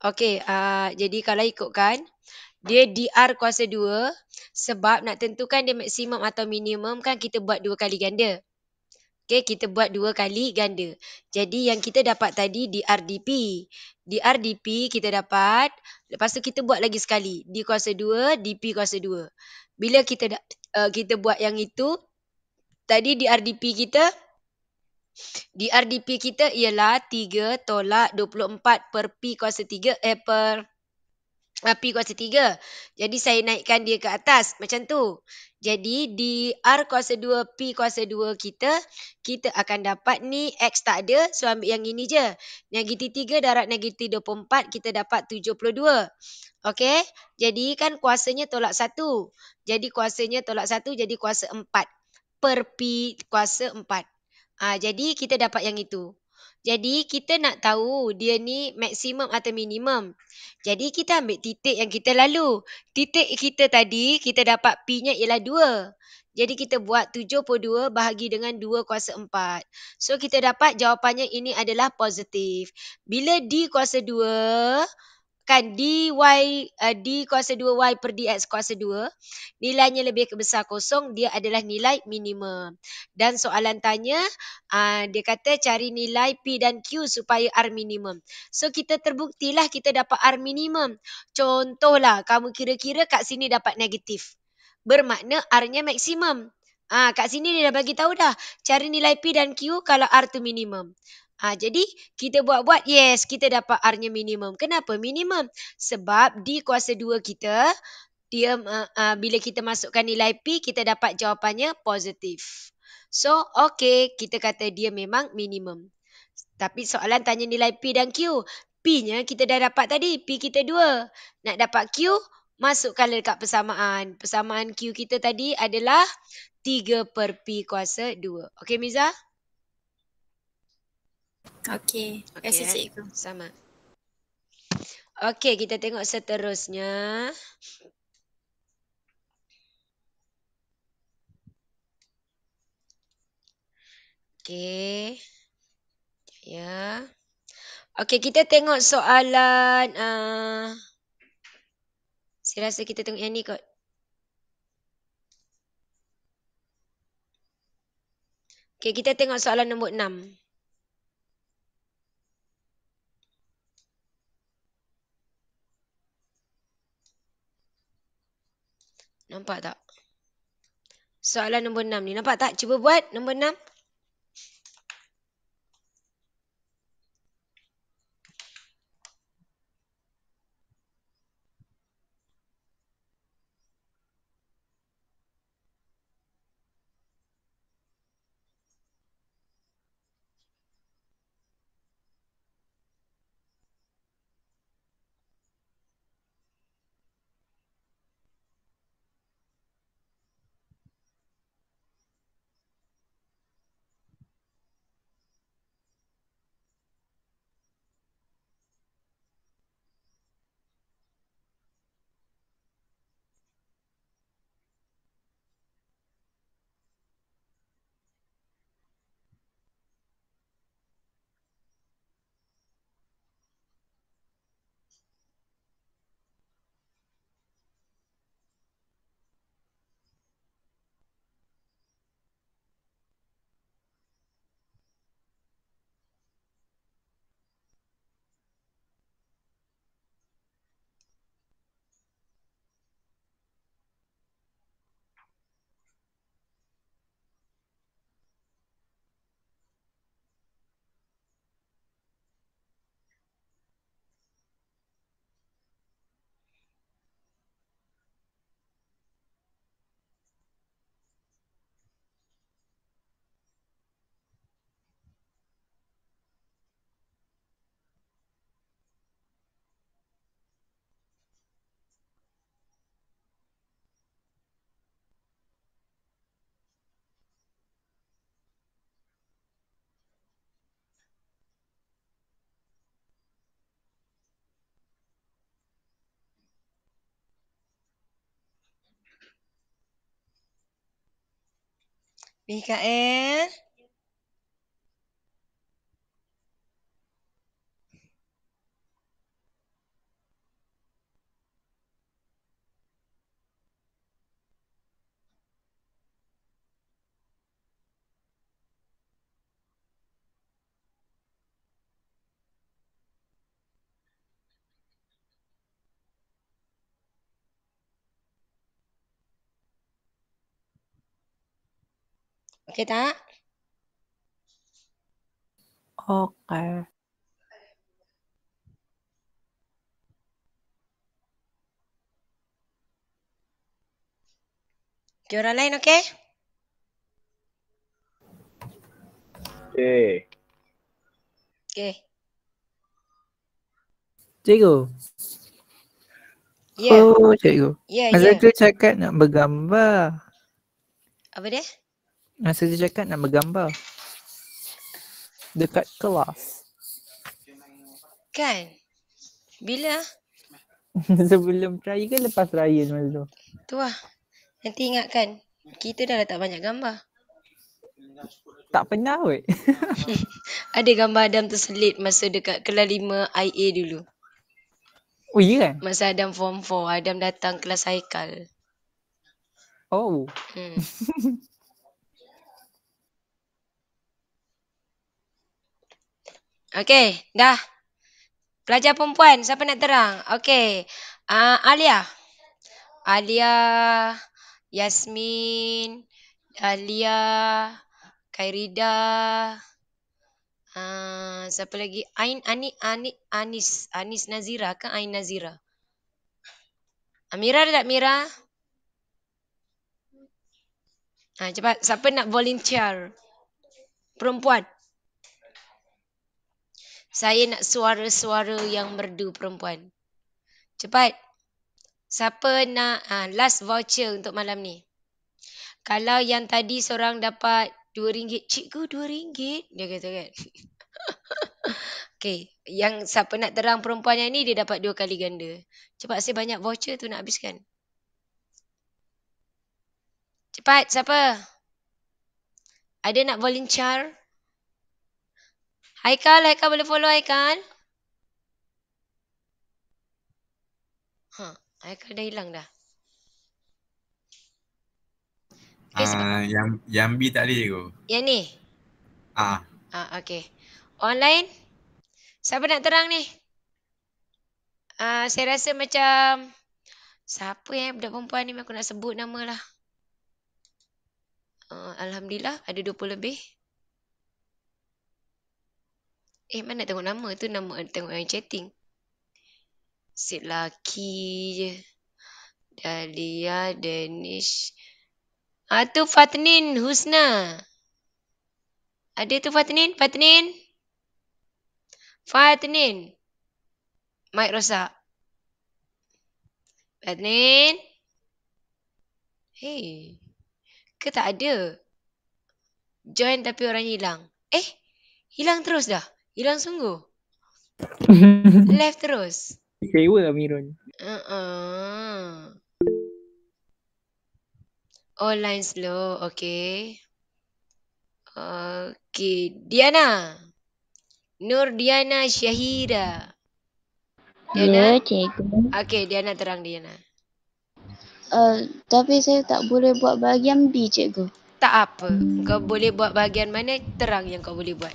Speaker 1: Okey, uh, jadi kalau ikutkan, dia DR kuasa 2 sebab nak tentukan dia maksimum atau minimum kan kita buat dua kali ganda. Okey, kita buat dua kali ganda. Jadi yang kita dapat tadi di RDP. Di RDP kita dapat, lepas tu kita buat lagi sekali. D kuasa 2, DP kuasa 2. Bila kita uh, kita buat yang itu, tadi di RDP kita, di RDP kita ialah 3 tolak 24 per P kuasa 3, eh per P kuasa 3. Jadi saya naikkan dia ke atas macam tu. Jadi di R kuasa 2, P kuasa 2 kita, kita akan dapat ni X tak ada, so ambil yang ini je. Negatif 3 darat negatif 24, kita dapat 72. Okay, jadi kan kuasanya tolak 1. Jadi kuasanya tolak 1, jadi kuasa 4. Per P kuasa 4. Ha, ah, jadi kita dapat yang itu. Jadi kita nak tahu dia ni maksimum atau minimum. Jadi kita ambil titik yang kita lalu. Titik kita tadi kita dapat P nya ialah 2. Jadi kita buat 72 bahagi dengan 2 kuasa 4. So kita dapat jawapannya ini adalah positif. Bila D kuasa 2, tekan dy uh, eh, d kuasa 2y per dx kuasa 2 nilainya lebih ke besar kosong dia adalah nilai minimum dan soalan tanya uh, dia kata cari nilai p dan q supaya r minimum so kita terbuktilah kita dapat r minimum contohlah kamu kira-kira kat sini dapat negatif bermakna r-nya maksimum Ah, kat sini dia dah bagi tahu dah. Cari nilai P dan Q kalau R tu minimum. Ha, jadi kita buat-buat yes kita dapat R-nya minimum. Kenapa minimum? Sebab di kuasa 2 kita dia uh, uh, bila kita masukkan nilai P kita dapat jawapannya positif. So okay kita kata dia memang minimum. Tapi soalan tanya nilai P dan Q. P-nya kita dah dapat tadi. P kita 2. Nak dapat Q masukkan dekat persamaan. Persamaan Q kita tadi adalah 3 per P kuasa 2. Okay Mizah? Okey, okay, terima kasih eh. cikgu. Sama. Okey, kita tengok seterusnya. Okey. Ya. Yeah. Okey, kita tengok soalan. Uh, eh, saya rasa kita tengok yang ni kot. Okey, kita tengok soalan nombor enam. Nampak tak? Soalan nombor enam ni. Nampak tak? Cuba buat nombor enam. BKN. Okay tak? Okay. Jura lain okay? Okay. Okay. Cikgu. Yeah. Oh, cikgu. Yeah, ya. Azatul yeah. cakap nak bergambar. Apa dia? Masa ah, dia cakap nak bergambar Dekat kelas Kan? Bila? Sebelum raya ke lepas raya semasa tu? Tu lah Nanti ingatkan Kita dah letak banyak gambar Tak pernah weh Ada gambar Adam terselit masa dekat kelas 5 IA dulu Oh iya kan? Masa Adam form 4 Adam datang kelas Haikal Oh hmm. Okey, dah. Pelajar perempuan, siapa nak terang? Okey. Uh, Alia. Alia, Yasmin, Alia, Khairida. Uh, ah, siapa lagi? Ain Ani Ani Anis, Anis Nazira ke Ain Nazira? Amira dekat Amira? Ah, cepat, siapa nak volunteer? Perempuan. Saya nak suara-suara yang merdu perempuan. Cepat. Siapa nak ha, last voucher untuk malam ni? Kalau yang tadi seorang dapat dua ringgit. Cikgu dua ringgit? Dia kata kan. okay. Yang siapa nak terang perempuan yang ni dia dapat dua kali ganda. Cepat saya banyak voucher tu nak habiskan. Cepat siapa? Ada nak volunteer? Haikal, Haikal boleh follow Haikal. Ha, Haikal dah hilang dah. ah, uh, yang yang B tak boleh aku. Yang ni. Ah. Uh. Ah, uh, okey. Online. Siapa nak terang ni? Ah, uh, saya rasa macam siapa eh budak perempuan ni aku nak sebut namalah. Uh, ah, Alhamdulillah ada 20 lebih. Eh mana tengok nama tu nama tengok yang chatting. Silaki je. Dahlia, Danish. Ah tu Fatnin Husna. Ada tu Fatnin? Fatnin? Fatnin. Mic rosak. Fatnin? Hey. Ke tak ada? Join tapi orang hilang. Eh, hilang terus dah. Hilang sungguh? Left terus? Sewa lah miron. Uh-uh. All oh, lines low. Okay. Okay. Diana. Nur Diana Syahira. Diana? Ya, Okay, Diana terang Diana. Uh, tapi saya tak boleh buat bahagian B, cikgu. Tak apa. Kau boleh buat bahagian mana, terang yang kau boleh buat.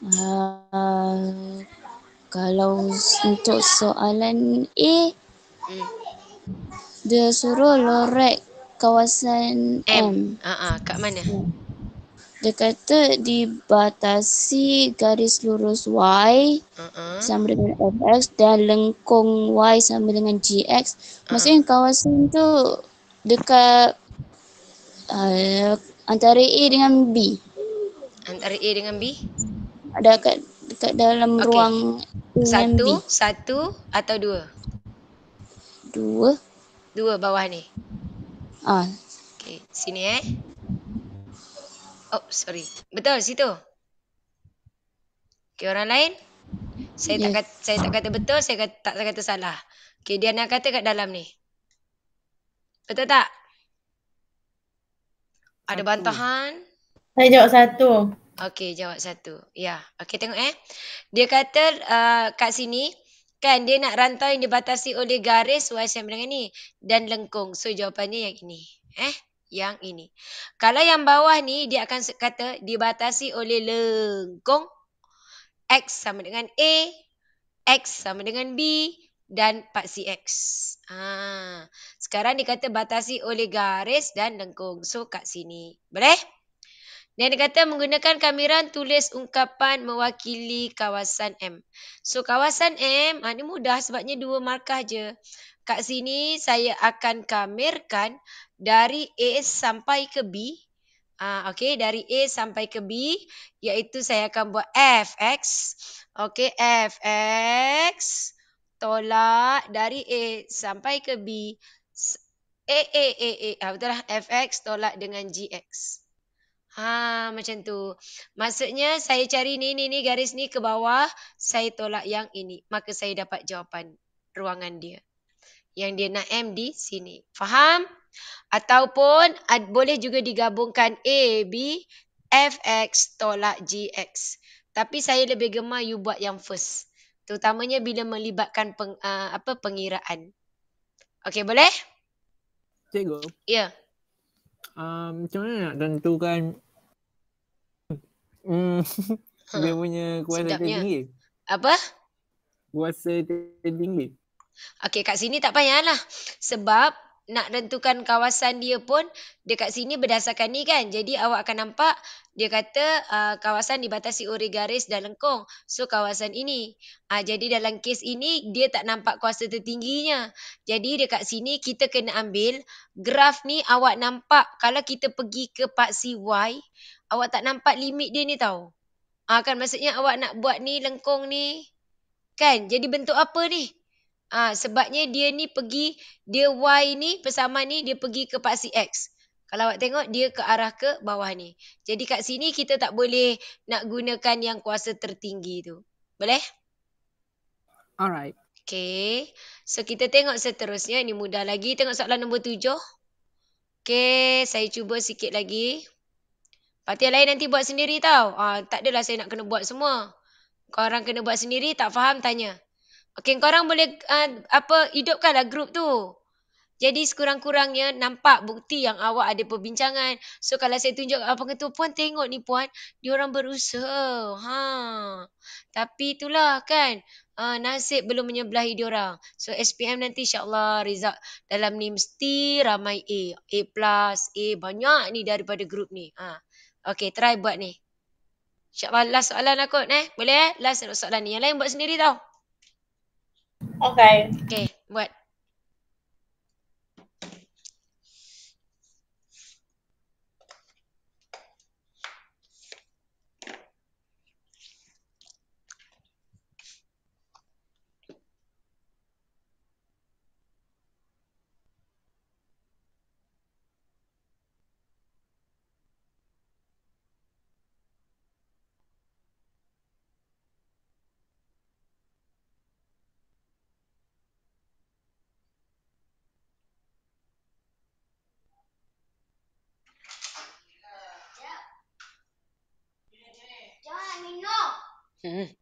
Speaker 1: Ah, kalau untuk soalan A hmm. dia suruh lorek kawasan M. Ah uh-uh, kat mana? Dia kata dibatasi garis lurus Y uh-uh. sama dengan FX dan lengkung Y sama dengan GX. Maksudnya uh-uh. kawasan tu dekat uh, antara A dengan B. Antara A dengan B? ada kat dekat dalam okay. ruang satu UMB. satu atau dua dua dua bawah ni ah okey sini eh oh sorry betul situ okey orang lain saya yes. tak kata, saya tak kata betul saya kata, tak kata salah okey dia nak kata kat dalam ni betul tak ada bantahan
Speaker 2: saya jawab satu
Speaker 1: Okey, jawab satu. Ya, okey tengok eh. Dia kata uh, kat sini kan dia nak rantau yang dibatasi oleh garis YSM dengan ni dan lengkung. So jawapannya yang ini. Eh, yang ini. Kalau yang bawah ni dia akan kata dibatasi oleh lengkung X sama dengan A, X sama dengan B dan part x. Ha. Sekarang dia kata batasi oleh garis dan lengkung. So kat sini. Boleh? Dan dia kata menggunakan kamiran tulis ungkapan mewakili kawasan M. So kawasan M ha, ni mudah sebabnya dua markah je. Kat sini saya akan kamerkan dari A sampai ke B. Ha, ah, okay, dari A sampai ke B iaitu saya akan buat FX. Okay, FX tolak dari A sampai ke B. A, A, A, A. Ha, betul lah. FX tolak dengan GX. Ha macam tu. Maksudnya saya cari ni ni ni garis ni ke bawah, saya tolak yang ini, maka saya dapat jawapan ruangan dia. Yang dia nak M di sini. Faham? Ataupun ad, boleh juga digabungkan A B F X tolak G X Tapi saya lebih gemar you buat yang first. Terutamanya bila melibatkan peng, uh, apa pengiraan. Okey, boleh? Cikgu. Ya. Yeah um, macam mana nak tentukan hmm, dia hmm. punya kuasa tertinggi? Apa? Kuasa tertinggi. Okay, kat sini tak lah. Sebab nak tentukan kawasan dia pun dekat sini berdasarkan ni kan. Jadi awak akan nampak dia kata uh, kawasan dibatasi oleh garis dan lengkung so kawasan ini uh, jadi dalam kes ini dia tak nampak kuasa tertingginya jadi dekat sini kita kena ambil graf ni awak nampak kalau kita pergi ke paksi y awak tak nampak limit dia ni tau uh, kan maksudnya awak nak buat ni lengkung ni kan jadi bentuk apa ni ha, sebabnya dia ni pergi dia y ni persamaan ni dia pergi ke paksi x. Kalau awak tengok dia ke arah ke bawah ni. Jadi kat sini kita tak boleh nak gunakan yang kuasa tertinggi tu. Boleh? Alright. Okay. So kita tengok seterusnya. Ini mudah lagi. Tengok soalan nombor tujuh. Okay. Saya cuba sikit lagi. Parti lain nanti buat sendiri tau. Ah, tak adalah saya nak kena buat semua. Korang kena buat sendiri. Tak faham tanya. Okay. Korang boleh uh, apa hidupkanlah grup tu. Jadi sekurang-kurangnya nampak bukti yang awak ada perbincangan. So kalau saya tunjuk apa tu puan tengok ni puan, dia orang berusaha. Ha. Tapi itulah kan. Uh, nasib belum menyebelahi dia orang. So SPM nanti insyaAllah result dalam ni mesti ramai A. A plus, A banyak ni daripada grup ni. Ha. Okay, try buat ni. InsyaAllah last soalan aku lah eh. Boleh eh? Last soalan ni. Yang lain buat sendiri tau. Okay. Okay, buat. Mm.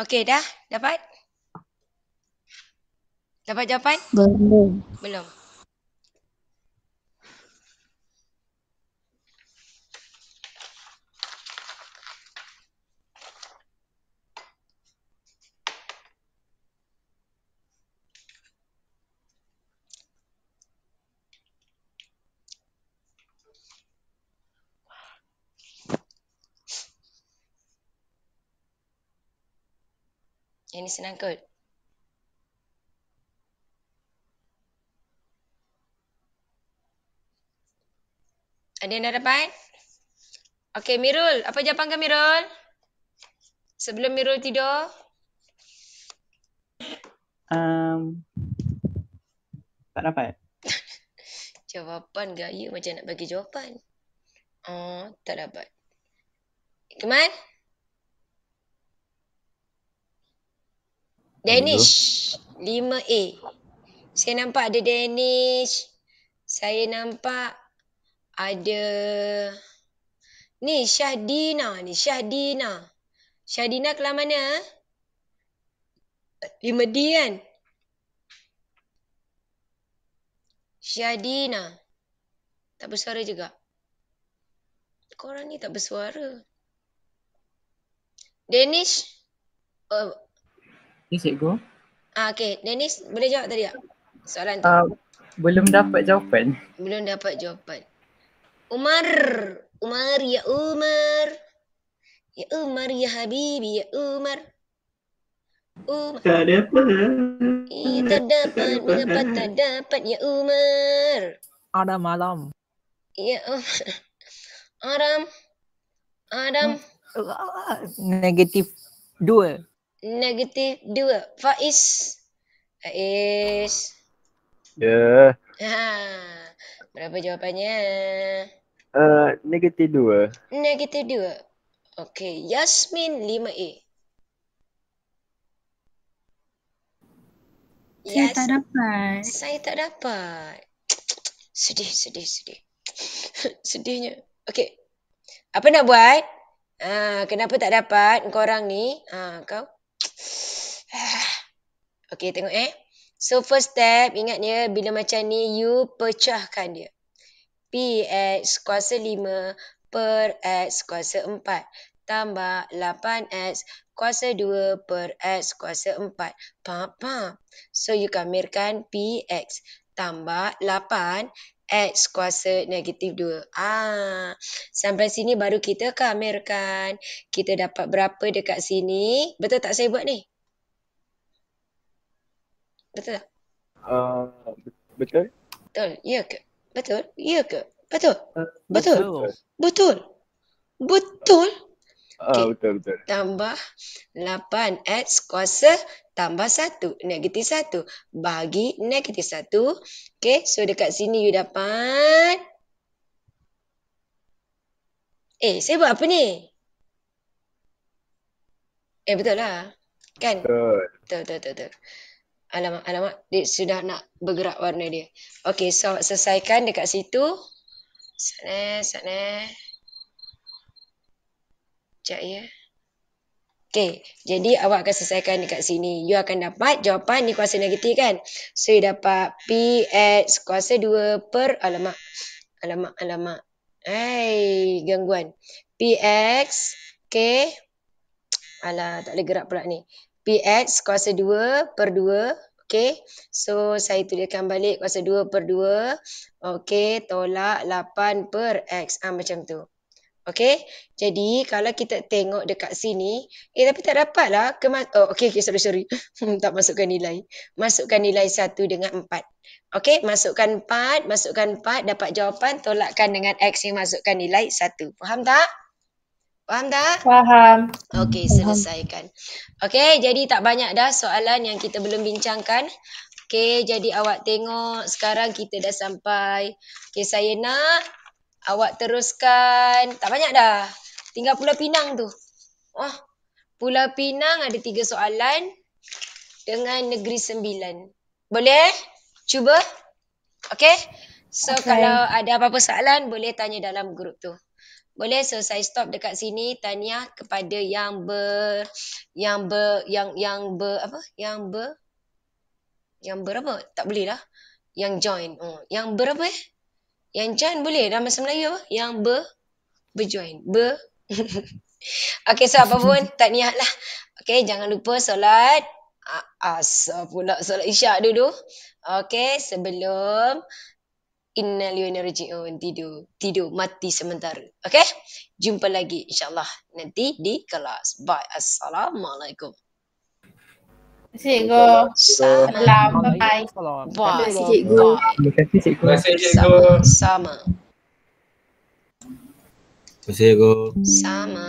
Speaker 1: Okey dah dapat? Dapat jawapan? Belum. Belum. Yang ni senang kot. Ada yang dah dapat? Okay, Mirul. Apa jawapan ke Mirul? Sebelum Mirul tidur. Um, tak dapat. jawapan gaya macam nak bagi jawapan. Oh, tak dapat. Kemal? Danish. 5A. Saya nampak ada Danish. Saya nampak ada... Ni Syahdina ni. Syahdina. Syahdina kelah mana? 5D ha? kan? Syahdina. Tak bersuara juga. Korang ni tak bersuara. Danish. Oh, Ya, cikgu. Ah, okay. Dennis, boleh jawab tadi tak soalan tu? Uh, belum dapat jawapan. Belum dapat jawapan. Umar. Umar, ya Umar. Ya Umar, ya Habibi, ya Umar. Umar. Tak dapat. Ya, tak dapat. Mengapa tak dapat, ya Umar? Ada malam. Ya Umar. Adam. Adam. Hmm. Negatif dua negatif dua, Faiz. Faiz. Ya. Yeah. Ha. Berapa jawapannya? Uh, eh, negatif dua. Negatif dua. Okey, Yasmin lima a Saya yes. tak dapat. Saya tak dapat. Sedih, sedih, sedih. Sedihnya. Okey. Apa nak buat? Ah, kenapa tak dapat Orang ni? Ah, kau. Okay, tengok eh. So, first step, ingat ni bila macam ni, you pecahkan dia. PX kuasa 5 per X kuasa 4 tambah 8X kuasa 2 per X kuasa 4. Pa, pa. So, you kamirkan PX tambah 8 X kuasa negatif 2. Ah, sampai sini baru kita kamerkan. Kita dapat berapa dekat sini? Betul tak saya buat ni? Betul tak? Uh, betul. Betul. Ya ke? Betul. Ya ke? Betul. Uh, betul. Betul. Betul. Betul. Okay. Uh, ah, betul betul. Tambah 8x kuasa tambah 1 negatif 1 bagi negatif 1. okey so dekat sini you dapat. Eh saya buat apa ni? Eh betul lah. Kan? Betul. Betul betul betul. Alamak, alamak. Dia sudah nak bergerak warna dia. Okey, so selesaikan dekat situ. Sat ne, sat ne. Sekejap ya. Okay, jadi awak akan selesaikan dekat sini. You akan dapat jawapan ni kuasa negatif kan? So, you dapat PX kuasa 2 per... Alamak, alamak, alamak. Hei, gangguan. PX, okay? Alah, tak boleh gerak pula ni. PX kuasa 2 per 2. Okay, so saya tuliskan balik kuasa 2 per 2. Okay, tolak 8 per X. Ah, macam tu. Okay. Jadi kalau kita tengok dekat sini. Eh tapi tak dapat lah. oh okay, okay sorry sorry. tak masukkan nilai. Masukkan nilai 1 dengan 4. Okay. Masukkan 4. Masukkan 4. Dapat jawapan. Tolakkan dengan X yang masukkan nilai 1. Faham tak? Faham tak? Faham. Okay selesaikan. Okay jadi tak banyak dah soalan yang kita belum bincangkan. Okay jadi awak tengok sekarang kita dah sampai. Okay saya nak awak teruskan. Tak banyak dah. Tinggal Pulau Pinang tu. Oh, Pulau Pinang ada tiga soalan dengan Negeri Sembilan. Boleh? Cuba? Okay? So okay. kalau ada apa-apa soalan boleh tanya dalam grup tu. Boleh so saya stop dekat sini tanya kepada yang ber yang ber yang yang ber apa? Yang ber yang berapa? Tak boleh lah. Yang join. Oh, yang berapa eh? Yang join boleh dalam bahasa Melayu Yang ber berjoin. Ber. okay, so apa pun tak niat lah. Okay, jangan lupa solat. Asa pula solat isyak dulu. Okay, sebelum innal yunarji'un tidur. Tidur, mati sementara. Okay, jumpa lagi insyaAllah nanti di kelas. Bye. Assalamualaikum cikgu. Salam. Bye. Wah, si cikgu. Terima kasih cikgu. Sama. Terima kasih cikgu. Sama.